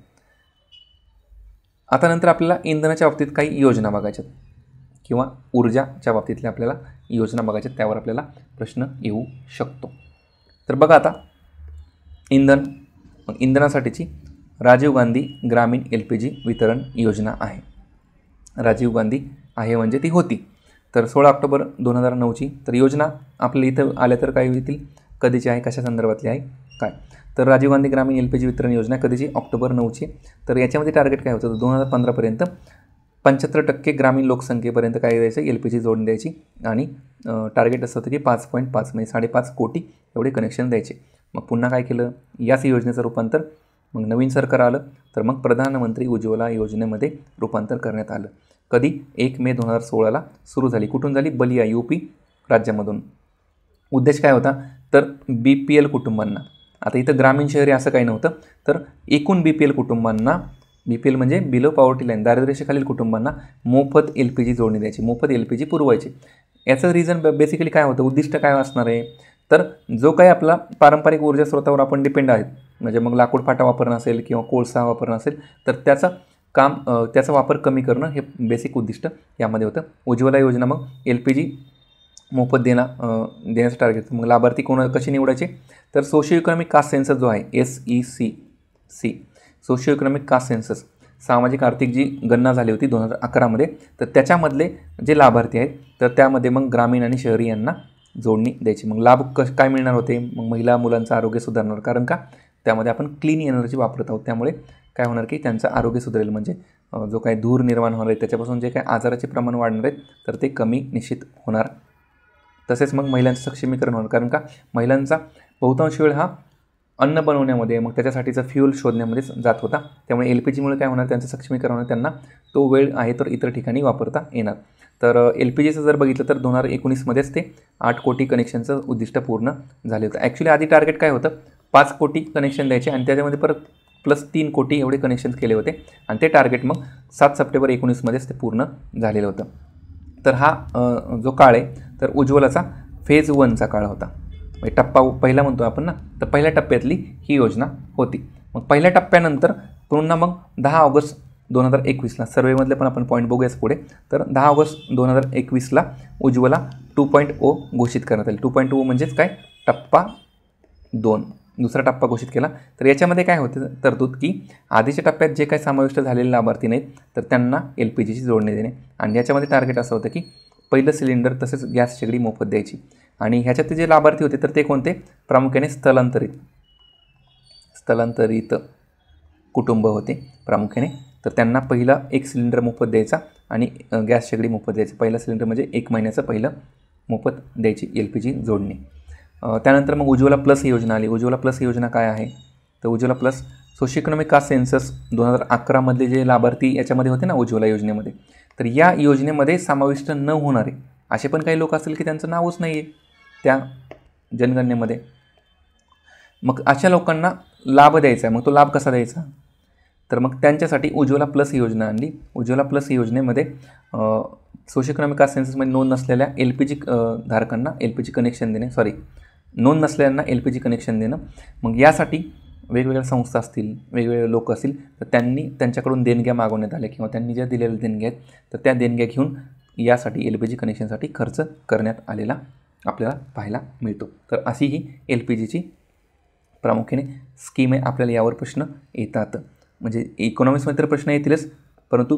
आता नंतर आपल्याला इंधनाच्या बाबतीत काही योजना बघायच्यात किंवा ऊर्जाच्या बाबतीतल्या आपल्याला योजना बघायच्यात त्यावर आपल्याला प्रश्न येऊ शकतो तर बघा आता इंधन इंधनासाठीची राजीव गांधी ग्रामीण एल पी जी वितरण योजना आहे राजीव गांधी आहे म्हणजे ती होती तर सोळा ऑक्टोबर दोन हजार नऊची तर योजना आपल्या इथं आल्या तर काय होतील कधीची आहे कशा संदर्भातली आहे काय तर राजीव गांधी ग्रामीण एल पी जी वितरण योजना कधीची ऑक्टोबर नऊची तर याच्यामध्ये टार्गेट काय होतं दोन हजार पंधरापर्यंत पंच्याहत्तर टक्के ग्रामीण लोकसंख्येपर्यंत काय द्यायचं एल पी जी जोडून द्यायची आणि टार्गेट असं होतं की पाच पॉईंट पाच म्हणजे साडेपाच कोटी एवढे कनेक्शन द्यायचे मग पुन्हा काय केलं याच योजनेचं रूपांतर मग नवीन सरकार आलं तर मग प्रधानमंत्री उज्ज्वला योजनेमध्ये रूपांतर करण्यात आलं कधी एक मे दोन हजार सोळाला सुरू झाली कुठून झाली बलिया यू पी राज्यामधून उद्देश काय होता तर बी पी एल कुटुंबांना आता इथं ग्रामीण शहरी असं काही नव्हतं तर एकूण बी पी एल कुटुंबांना बी पी एल म्हणजे बिलो पॉवर्टी लाईन दारिद्र्यरेषेखालील कुटुंबांना मोफत एल पी जी जोडणी द्यायची मोफत एल पी जी पुरवायची याचं रिझन बेसिकली काय होतं उद्दिष्ट काय असणार आहे तर जो काही आपला पारंपरिक ऊर्जा स्रोतावर आपण डिपेंड आहेत म्हणजे मग लाकूड फाटा वापरणं असेल किंवा कोळसा वापरणं असेल तर त्याचा काम त्याचा वापर कमी करणं हे बेसिक उद्दिष्ट यामध्ये होतं उज्ज्वला योजना मग एल पी जी मोफत देणं देण्याचं टार्गेट मग लाभार्थी कोण कसे निवडायचे तर सोशिओ इकॉनॉमिक कास्ट सेन्सस जो आहे S E C C socio economic caste census सामाजिक आर्थिक जी गणना झाली होती दोन हजार अकरामध्ये तर त्याच्यामधले जे लाभार्थी आहेत तर त्यामध्ये मग ग्रामीण आणि शहरी यांना जोडणी द्यायची मग लाभ क काय मिळणार होते मग महिला मुलांचं आरोग्य सुधारणार कारण का त्यामध्ये आपण क्लीन एनर्जी वापरत आहोत त्यामुळे काय होणार की त्यांचं आरोग्य सुधारेल म्हणजे जो काही धूर निर्माण होणार आहे त्याच्यापासून जे काही आजाराचे प्रमाण वाढणार आहेत तर ते कमी निश्चित होणार तसेच मग महिलांचं सक्षमीकरण होणार कारण का महिलांचा बहुतांश वेळ हा अन्न बनवण्यामध्ये मग त्याच्यासाठीचा फ्यूल शोधण्यामध्येच जात होता त्यामुळे एल पी जीमुळे काय होणार त्यांचं सक्षमीकरण होणार त्यांना तो वेळ आहे तर इतर ठिकाणी वापरता येणार तर एल पी जीचं जर बघितलं तर दोन हजार एकोणीसमध्येच ते आठ कोटी कनेक्शनचं उद्दिष्ट पूर्ण झाले होतं ॲक्च्युली आधी टार्गेट काय होतं पाच कोटी कनेक्शन द्यायचे आणि त्याच्यामध्ये परत प्लस तीन कोटी एवढे कनेक्शन्स केले होते आणि ते टार्गेट मग सात सप्टेंबर एकोणीसमध्येच ते पूर्ण झालेलं होतं तर हा जो काळ आहे तर उज्ज्वलाचा फेज वनचा काळ होता म्हणजे टप्पा पहिला म्हणतो आपण ना तर पहिल्या टप्प्यातली ही योजना होती मग पहिल्या टप्प्यानंतर पुन्हा मग दहा ऑगस्ट दोन हजार एकवीसला सर्वेमधले पण आपण पॉईंट बघूयाच पुढे तर दहा ऑगस्ट दोन हजार एकवीसला उज्ज्वला टू पॉईंट ओ घोषित करण्यात आली टू पॉईंट ओ म्हणजेच काय टप्पा दोन दुसरा टप्पा घोषित केला तर याच्यामध्ये काय होते तरतूद की आधीच्या टप्प्यात जे काही समाविष्ट झालेले लाभार्थी नाहीत तर त्यांना एल पी जीची जोडणी देणे आणि याच्यामध्ये टार्गेट असं होतं की पहिलं सिलेंडर तसेच गॅस शेगडी मोफत द्यायची आणि ह्याच्यात जे लाभार्थी होते तर ते कोणते प्रामुख्याने स्थलांतरित स्थलांतरित कुटुंब होते प्रामुख्याने तर त्यांना पहिला एक सिलेंडर मोफत द्यायचा आणि गॅस शेगडी मोफत द्यायचा पहिला सिलेंडर म्हणजे एक महिन्याचं पहिलं मोफत द्यायची एल पी जी जोडणी त्यानंतर मग उज्ज्वला प्लस ही योजना आली उज्ज्वला प्लस ही योजना काय आहे तर Ujjwala plus socio economic caste census दोन हजार अकरामधले जे लाभार्थी याच्यामध्ये होते ना उज्ज्वला योजनेमध्ये तर या योजनेमध्ये समाविष्ट न होणारे असे पण काही लोक असतील की त्यांचं नावच नाही आहे त्या जनगणनेमध्ये मग अशा लोकांना लाभ द्यायचा आहे मग तो लाभ कसा द्यायचा तर मग त्यांच्यासाठी उज्ज्वला प्लस ही योजना आणली उज्ज्वला प्लस ही योजनेमध्ये सोशो इकॉनॉमिक कास्ट सेन्सेसमध्ये नोंद नसलेल्या एल पी जी धारकांना एल पी जी कनेक्शन देणे सॉरी नोंद नसलेल्यांना एल पी जी कनेक्शन देणं मग यासाठी वेगवेगळ्या संस्था असतील वेगवेगळे लोक असतील तर त्यांनी त्यांच्याकडून देणग्या मागवण्यात आल्या किंवा त्यांनी ज्या दिलेल्या देणग्या आहेत तर त्या देणग्या घेऊन यासाठी एल पी जी कनेक्शनसाठी खर्च करण्यात आलेला आपल्याला पाहायला मिळतो तर अशी ही एल पी जीची प्रामुख्याने स्कीम आहे आपल्याला यावर प्रश्न येतात म्हणजे इकॉनॉमिक्समध्ये तर प्रश्न येतीलच परंतु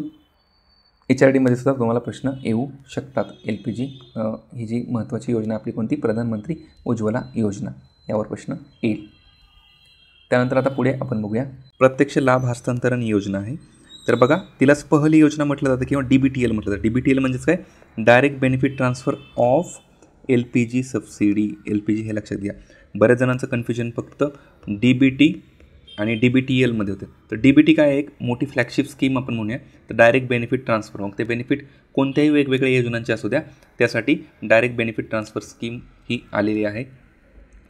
एच आर डीमध्ये सुद्धा तुम्हाला प्रश्न येऊ शकतात एल पी जी ही जी महत्त्वाची योजना आपली कोणती प्रधानमंत्री उज्ज्वला योजना यावर प्रश्न येईल त्यानंतर आता पुढे आपण बघूया प्रत्यक्ष लाभ हस्तांतरण योजना आहे तर बघा तिलाच पहली योजना म्हटलं जातं किंवा डी बी टी एल म्हटलं जातं डी बी टी एल म्हणजेच काय direct benefit transfer of L P G subsidy L P G हे लक्षात घ्या बऱ्याच जणांचं कन्फ्युजन फक्त डी बी टी आणि डी बी टी एलमध्ये होते तर डी बी टी काय एक मोठी फ्लॅगशिप स्कीम आपण म्हणूया तर डायरेक्ट बेनिफिट ट्रान्सफर मग ते बेनिफिट कोणत्याही वेगवेगळ्या योजनांच्या असू द्या त्यासाठी डायरेक्ट बेनिफिट ट्रान्सफर स्कीम ही आलेली आहे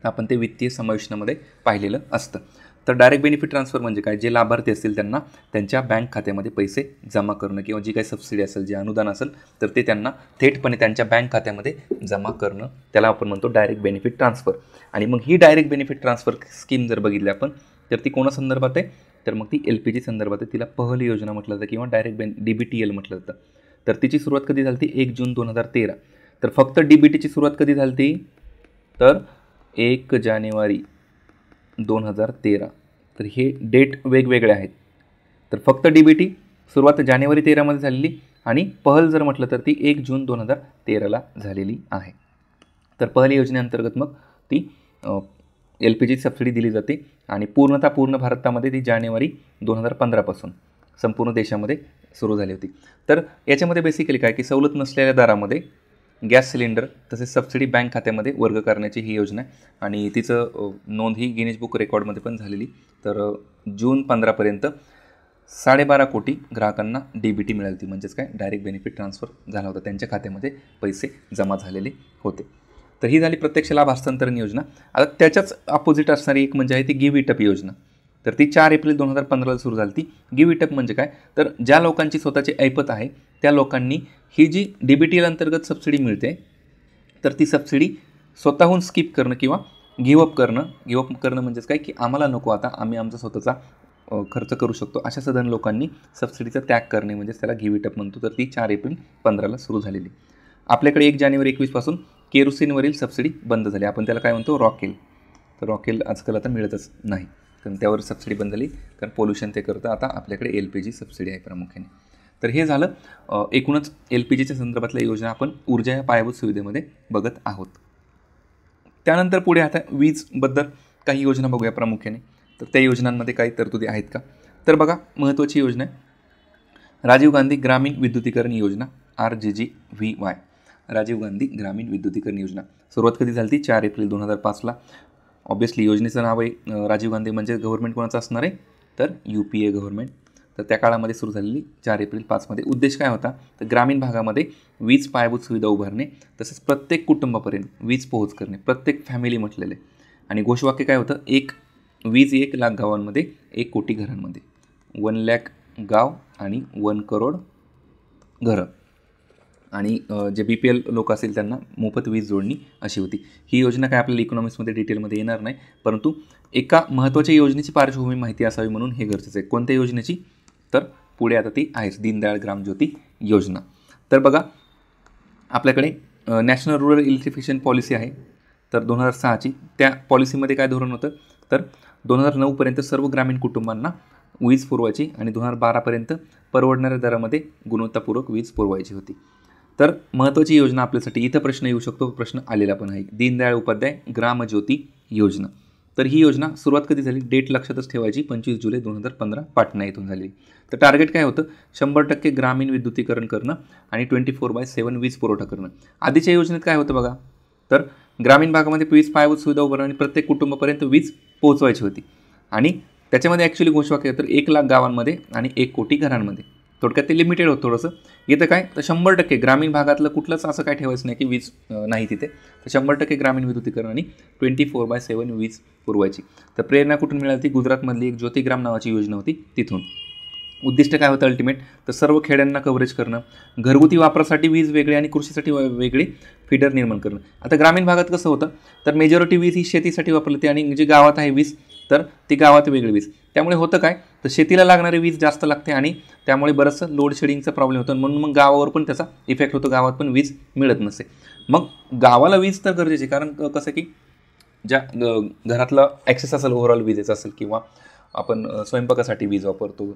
आपण ते वित्तीय समावेशनामध्ये पाहिलेलं असतं तर डायरेक्ट बेनिफिट ट्रान्सफर म्हणजे काय जे लाभार्थी असतील त्यांना त्यांच्या बँक खात्यामध्ये पैसे जमा करणं किंवा जी काही सबसिडी असेल जे अनुदान असेल तर ते त्यांना थेटपणे त्यांच्या बँक खात्यामध्ये जमा करणं त्याला आपण म्हणतो डायरेक्ट बेनिफिट ट्रान्सफर आणि मग ही डायरेक्ट बेनिफिट ट्रान्सफर स्कीम जर बघितली आपण तर ती कोणासंदर्भात आहे तर मग ती एल पी जी संदर्भात आहे तिला पहल योजना म्हटलं जातं किंवा direct ben D B T L म्हटलं जातं तर तिची सुरुवात कधी झाली ती एक जून दोन हजार तेरा तर फक्त डी बी टीची सुरुवात कधी झाली ती तर एक जानेवारी दोन हजार तेरा तर हे डेट वेगवेगळे आहेत तर फक्त डी बी टी सुरुवात जानेवारी तेरामध्ये झालेली आणि पहल जर म्हटलं तर ती एक जून दोन हजार तेराला झालेली आहे तर पहल योजनेअंतर्गत मग ती एल पी जी सबसिडी दिली जाते आणि पूर्णतः पूर्ण भारतामध्ये ती जानेवारी दोन हजार पंधरापासून संपूर्ण देशामध्ये सुरू झाली होती तर याच्यामध्ये बेसिकली काय की सवलत नसलेल्या दरामध्ये गॅस सिलेंडर तसेच सबसिडी बँक खात्यामध्ये वर्ग करण्याची ही योजना आहे आणि तिचं नोंद ही गिनीज बुक रेकॉर्डमध्ये पण झालेली तर जून पंधरापर्यंत साडेबारा कोटी ग्राहकांना डी बी टी मिळाली होती म्हणजेच काय डायरेक्ट बेनिफिट ट्रान्सफर झाला होता त्यांच्या खात्यामध्ये पैसे जमा झालेले होते तर ही झाली प्रत्यक्ष लाभ हस्तांतरण योजना आता त्याच्याच अपोजिट असणारी एक म्हणजे आहे ती गिव्ह इटअप योजना तर ती चार एप्रिल दोन हजार पंधराला सुरू झाली ती गिव्ह इटअप म्हणजे काय तर ज्या लोकांची स्वतःची ऐपत आहे त्या लोकांनी ही जी डी बी टी एल अंतर्गत सबसिडी मिळते तर ती सबसिडी स्वतःहून स्किप करणं किंवा गिवअप करणं गिवअप करणं म्हणजेच काय की आम्हाला नको आता आम्ही आमचा स्वतःचा खर्च करू शकतो अशा सदन लोकांनी सबसिडीचा त्याग करणे म्हणजेच त्याला गिव्ह इटअप म्हणतो तर ती चार एप्रिल पंधराला सुरू झालेली आपल्याकडे एक जानेवारी एकवीसपासून केरोसिनवरील सबसिडी बंद झाली आपण त्याला काय म्हणतो रॉकेल तर रॉकेल आजकाल आता मिळतच नाही कारण त्यावर सबसिडी बंद झाली कारण पोल्युशन ते करतं आता आपल्याकडे एल पी जी सबसिडी आहे प्रामुख्याने तर हे झालं एकूणच एल पी जीच्या संदर्भातल्या योजना आपण ऊर्जा या पायाभूत सुविधेमध्ये बघत आहोत त्यानंतर पुढे आता वीजबद्दल काही योजना बघूया प्रामुख्याने तर त्या योजनांमध्ये काही तरतुदी आहेत का तर बघा महत्त्वाची योजना आहे राजीव गांधी ग्रामीण विद्युतीकरण योजना R J G V Y Rajiv Gandhi ग्रामीण विद्युतीकरण योजना सुरुवात कधी झाली ती चार एप्रिल दोन हजार पाचला ऑब्वियसली योजनेचं नाव आहे राजीव गांधी म्हणजे गव्हर्नमेंट कोणाचं असणार आहे तर यू पी ए गव्हर्नमेंट तर त्या काळामध्ये सुरू झालेली चार एप्रिल पाचमध्ये उद्देश काय होता तर ग्रामीण भागामध्ये वीज पायाभूत सुविधा उभारणे तसेच प्रत्येक कुटुंबापर्यंत वीज पोहोच करणे प्रत्येक फॅमिली म्हटलेले आणि घोषवाक्य काय होतं एक वीज एक लाख गावांमध्ये एक कोटी घरांमध्ये वन लॅक गाव आणि वन करोड घरं आणि जे बी पी एल लोक असतील त्यांना मोफत वीज जोडणी अशी होती ही योजना काय आपल्याला इकॉनॉमिक्समध्ये डिटेलमध्ये येणार नाही परंतु एका महत्त्वाच्या योजनेची पार्श्वभूमी माहिती असावी म्हणून हे गरजेचं आहे कोणत्या योजनेची तर पुढे आता ती आहेच दीनदयाळ ग्रामज्योती योजना तर बघा आपल्याकडे नॅशनल रुरल इलेक्ट्रिफिकेशन पॉलिसी आहे तर दोन हजार सहाची त्या पॉलिसीमध्ये काय धोरण होतं तर दोन हजार नऊपर्यंत सर्व ग्रामीण कुटुंबांना वीज पुरवायची आणि दोन हजार बारापर्यंत परवडणाऱ्या दरामध्ये गुणवत्तापूर्वक वीज पुरवायची होती तर महत्त्वाची योजना आपल्यासाठी इथं प्रश्न येऊ शकतो प्रश्न आलेला पण आहे दीनदयाळ उपाध्याय ग्रामज्योती योजना तर ही योजना सुरुवात कधी झाली डेट लक्षातच ठेवायची पंचवीस जुलै दोन हजार पंधरा पाटणा येथून झाली तर टार्गेट काय होतं शंभर टक्के ग्रामीण विद्युतीकरण करणं आणि ट्वेंटी फोर बाय सेवन वीज पुरवठा करणं आधीच्या योजनेत काय होतं बघा तर ग्रामीण भागामध्ये वीज पायाभूत सुविधा उभारणं आणि प्रत्येक कुटुंबापर्यंत वीज पोहोचवायची होती आणि त्याच्यामध्ये ॲक्च्युली घोषवा केला तर एक लाख गावांमध्ये आणि एक कोटी घरांमध्ये थोडक्यात ते लिमिटेड होतं थोडंसं येतं काय तर शंभर टक्के ग्रामीण भागातलं कुठलंच असं काय ठेवायचं नाही की वीज नाही तिथे तर शंभर टक्के ग्रामीण विद्युतीकरण आणि ट्वेंटी फोर बाय सेवन वीज पुरवायची तर प्रेरणा कुठून मिळाली ती गुजरातमधली एक ज्योतिग्राम नावाची योजना होती तिथून उद्दिष्ट काय होतं अल्टिमेट तर सर्व खेड्यांना कव्हरेज करणं घरगुती वापरासाठी वीज वेगळी आणि कृषीसाठी वेगळी फीडर निर्माण करणं आता ग्रामीण भागात कसं होतं तर मेजॉरिटी वीज ही शेतीसाठी वापरली आणि जी गावात आहे वीज तर ती गावात वेगळी वीज त्यामुळे होतं काय तर शेतीला लागणारी वीज जास्त लागते आणि त्यामुळे बरंचसं लोडशेडिंगचा प्रॉब्लेम होतो म्हणून मग गावावर पण त्याचा इफेक्ट होतो गावात पण वीज मिळत नसे मग गावाला वीज तर गरजेची कारण कसं की ज्या घरातला ॲक्सेस असेल ओव्हरऑल विजेचा असेल किंवा आपण स्वयंपाकासाठी वीज वापरतो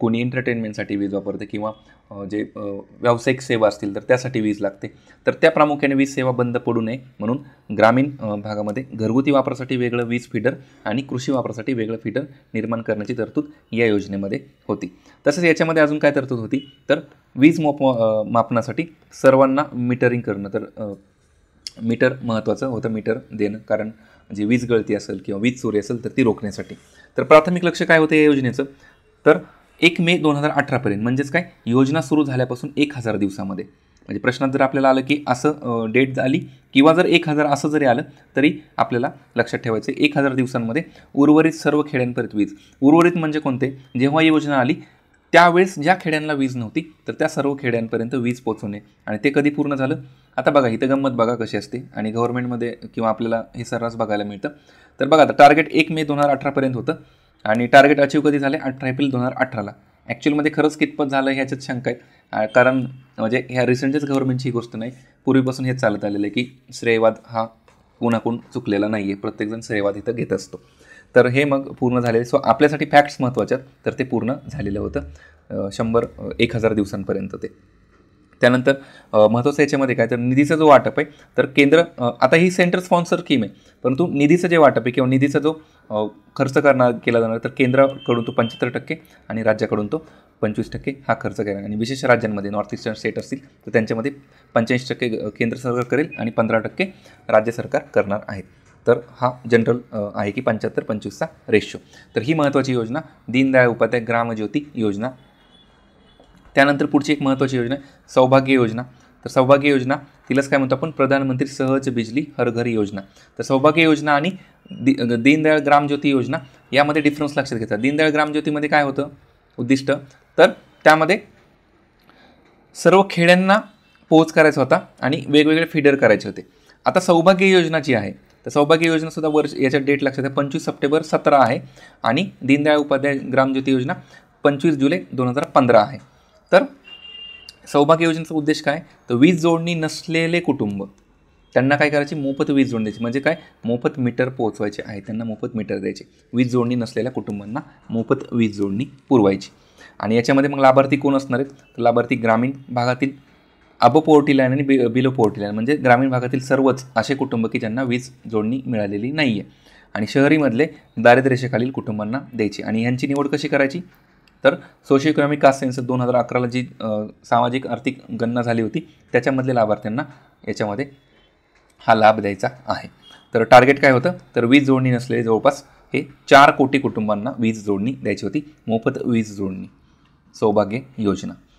कोणी एंटरटेनमेंटसाठी वीज वापरते किंवा जे व्यावसायिक सेवा असतील तर त्यासाठी वीज लागते तर त्या प्रामुख्याने वीज सेवा बंद पडू नये म्हणून ग्रामीण भागामध्ये घरगुती वापरासाठी वेगळं वीज फिडर आणि कृषी वापरासाठी वेगळं फिडर निर्माण करण्याची तरतूद या योजनेमध्ये होती तसंच याच्यामध्ये अजून काय तरतूद होती तर वीज मोप मापनासाठी सर्वांना मीटरिंग करणं तर मीटर महत्त्वाचं होतं मीटर देणं कारण जी वीज गळती असेल किंवा वीज चोरी असेल तर ती रोखण्यासाठी तर प्राथमिक लक्ष काय होतं या योजनेचं तर एक मे दोन हजार अठरापर्यंत म्हणजेच काय योजना सुरू झाल्यापासून एक हजार दिवसामध्ये म्हणजे प्रश्नात जर आपल्याला आलं की असं डेट आली किंवा जर एक हजार असं जरी आलं तरी आपल्याला लक्षात ठेवायचं एक हजार दिवसांमध्ये उर्वरित सर्व खेड्यांपर्यंत वीज उर्वरित म्हणजे कोणते जेव्हा योजना आली त्यावेळेस ज्या खेड्यांना वीज नव्हती तर त्या सर्व खेड्यांपर्यंत वीज पोचवणे आणि ते कधी पूर्ण झालं आता बघा इथं गंमत बघा कशी असते आणि गव्हर्नमेंटमध्ये किंवा आपल्याला हे सर्रास बघायला मिळतं तर बघा आता टार्गेट एक मे दोन हजार अठरापर्यंत होतं आणि टार्गेट अचीव कधी झाले अठरा एप्रिल दोन हजार अठराला ॲक्च्युअलमध्ये खरंच कितपत झालं ह्याच्यात शंका आहेत कारण म्हणजे ह्या रिसेंटच गव्हर्नमेंटची ही गोष्ट नाही पूर्वीपासून हे चालत आलेलं आहे की श्रेयवाद हा कुणाकून चुकलेला नाही आहे प्रत्येकजण श्रेयवाद इथं घेत असतो तर हे मग पूर्ण झाले सो आपल्यासाठी फॅक्ट्स महत्त्वाच्या तर ते पूर्ण झालेलं होतं शंभर एक हजार दिवसांपर्यंत ते त्यानंतर महत्त्वाचं याच्यामध्ये काय तर निधीचा जो वाटप आहे तर केंद्र आता ही सेंटर स्पॉन्सर स्कीम आहे परंतु निधीचं जे वाटप आहे किंवा निधीचा जो खर्च करणार केला जाणार तर केंद्राकडून तो पंच्याहत्तर टक्के आणि राज्याकडून तो पंचवीस टक्के हा खर्च केला आणि विशेष राज्यांमध्ये नॉर्थ इस्टर्न स्टेट असतील तर त्यांच्यामध्ये पंच्याऐंशी टक्के केंद्र सरकार करेल आणि पंधरा टक्के राज्य सरकार करणार आहे तर हा जनरल आहे की पंच्याहत्तर पंचवीसचा रेशो तर ही महत्त्वाची योजना दीनदयाळ उपाध्याय ग्रामज्योती योजना त्यानंतर पुढची एक महत्त्वाची योजना आहे सौभाग्य योजना तर सौभाग्य योजना तिलाच काय म्हणतो आपण प्रधानमंत्री सहज बिजली घर योजना तर सौभाग्य योजना आणि दि दीनदयाळ ग्रामज्योती योजना यामध्ये डिफरन्स लक्षात घेतात दीनदयाळ ग्रामज्योतीमध्ये काय होतं उद्दिष्ट तर त्यामध्ये सर्व खेड्यांना पोच करायचा होता आणि वेगवेगळे फीडर करायचे होते आता सौभाग्य योजना जी आहे तर सौभाग्य योजनासुद्धा वर्ष याच्या डेट लक्षात आहे पंचवीस सप्टेंबर सतरा आहे आणि दीनदयाळ उपाध्याय ग्रामज्योती योजना पंचवीस जुलै दोन हजार पंधरा आहे तर सौभाग्य योजनेचा उद्देश काय तर वीज जोडणी नसलेले कुटुंब त्यांना काय करायची मोफत वीज जोडणी द्यायची म्हणजे काय मोफत मीटर पोहोचवायचे आहे त्यांना मोफत मीटर द्यायचे वीज जोडणी नसलेल्या कुटुंबांना मोफत वीज जोडणी पुरवायची आणि याच्यामध्ये मग लाभार्थी कोण असणार आहेत तर लाभार्थी ग्रामीण भागातील अब पोर्टी लाईन आणि बि बिलो पोर्टी लाईन म्हणजे ग्रामीण भागातील सर्वच असे कुटुंब की ज्यांना वीज जोडणी मिळालेली नाही आहे आणि शहरीमधले दारिद्र्यरेषेखालील कुटुंबांना द्यायची आणि ह्यांची निवड कशी करायची तर सोशो इकॉनॉमिक कास्ट सेन्सर दोन हजार अकराला जी सामाजिक आर्थिक गणना झाली होती त्याच्यामधले लाभार्थ्यांना याच्यामध्ये हा लाभ द्यायचा आहे तर टार्गेट काय होतं तर वीज जोडणी नसलेले जवळपास हे चार कोटी कुटुंबांना वीज जोडणी द्यायची होती मोफत वीज जोडणी सौभाग्य योजना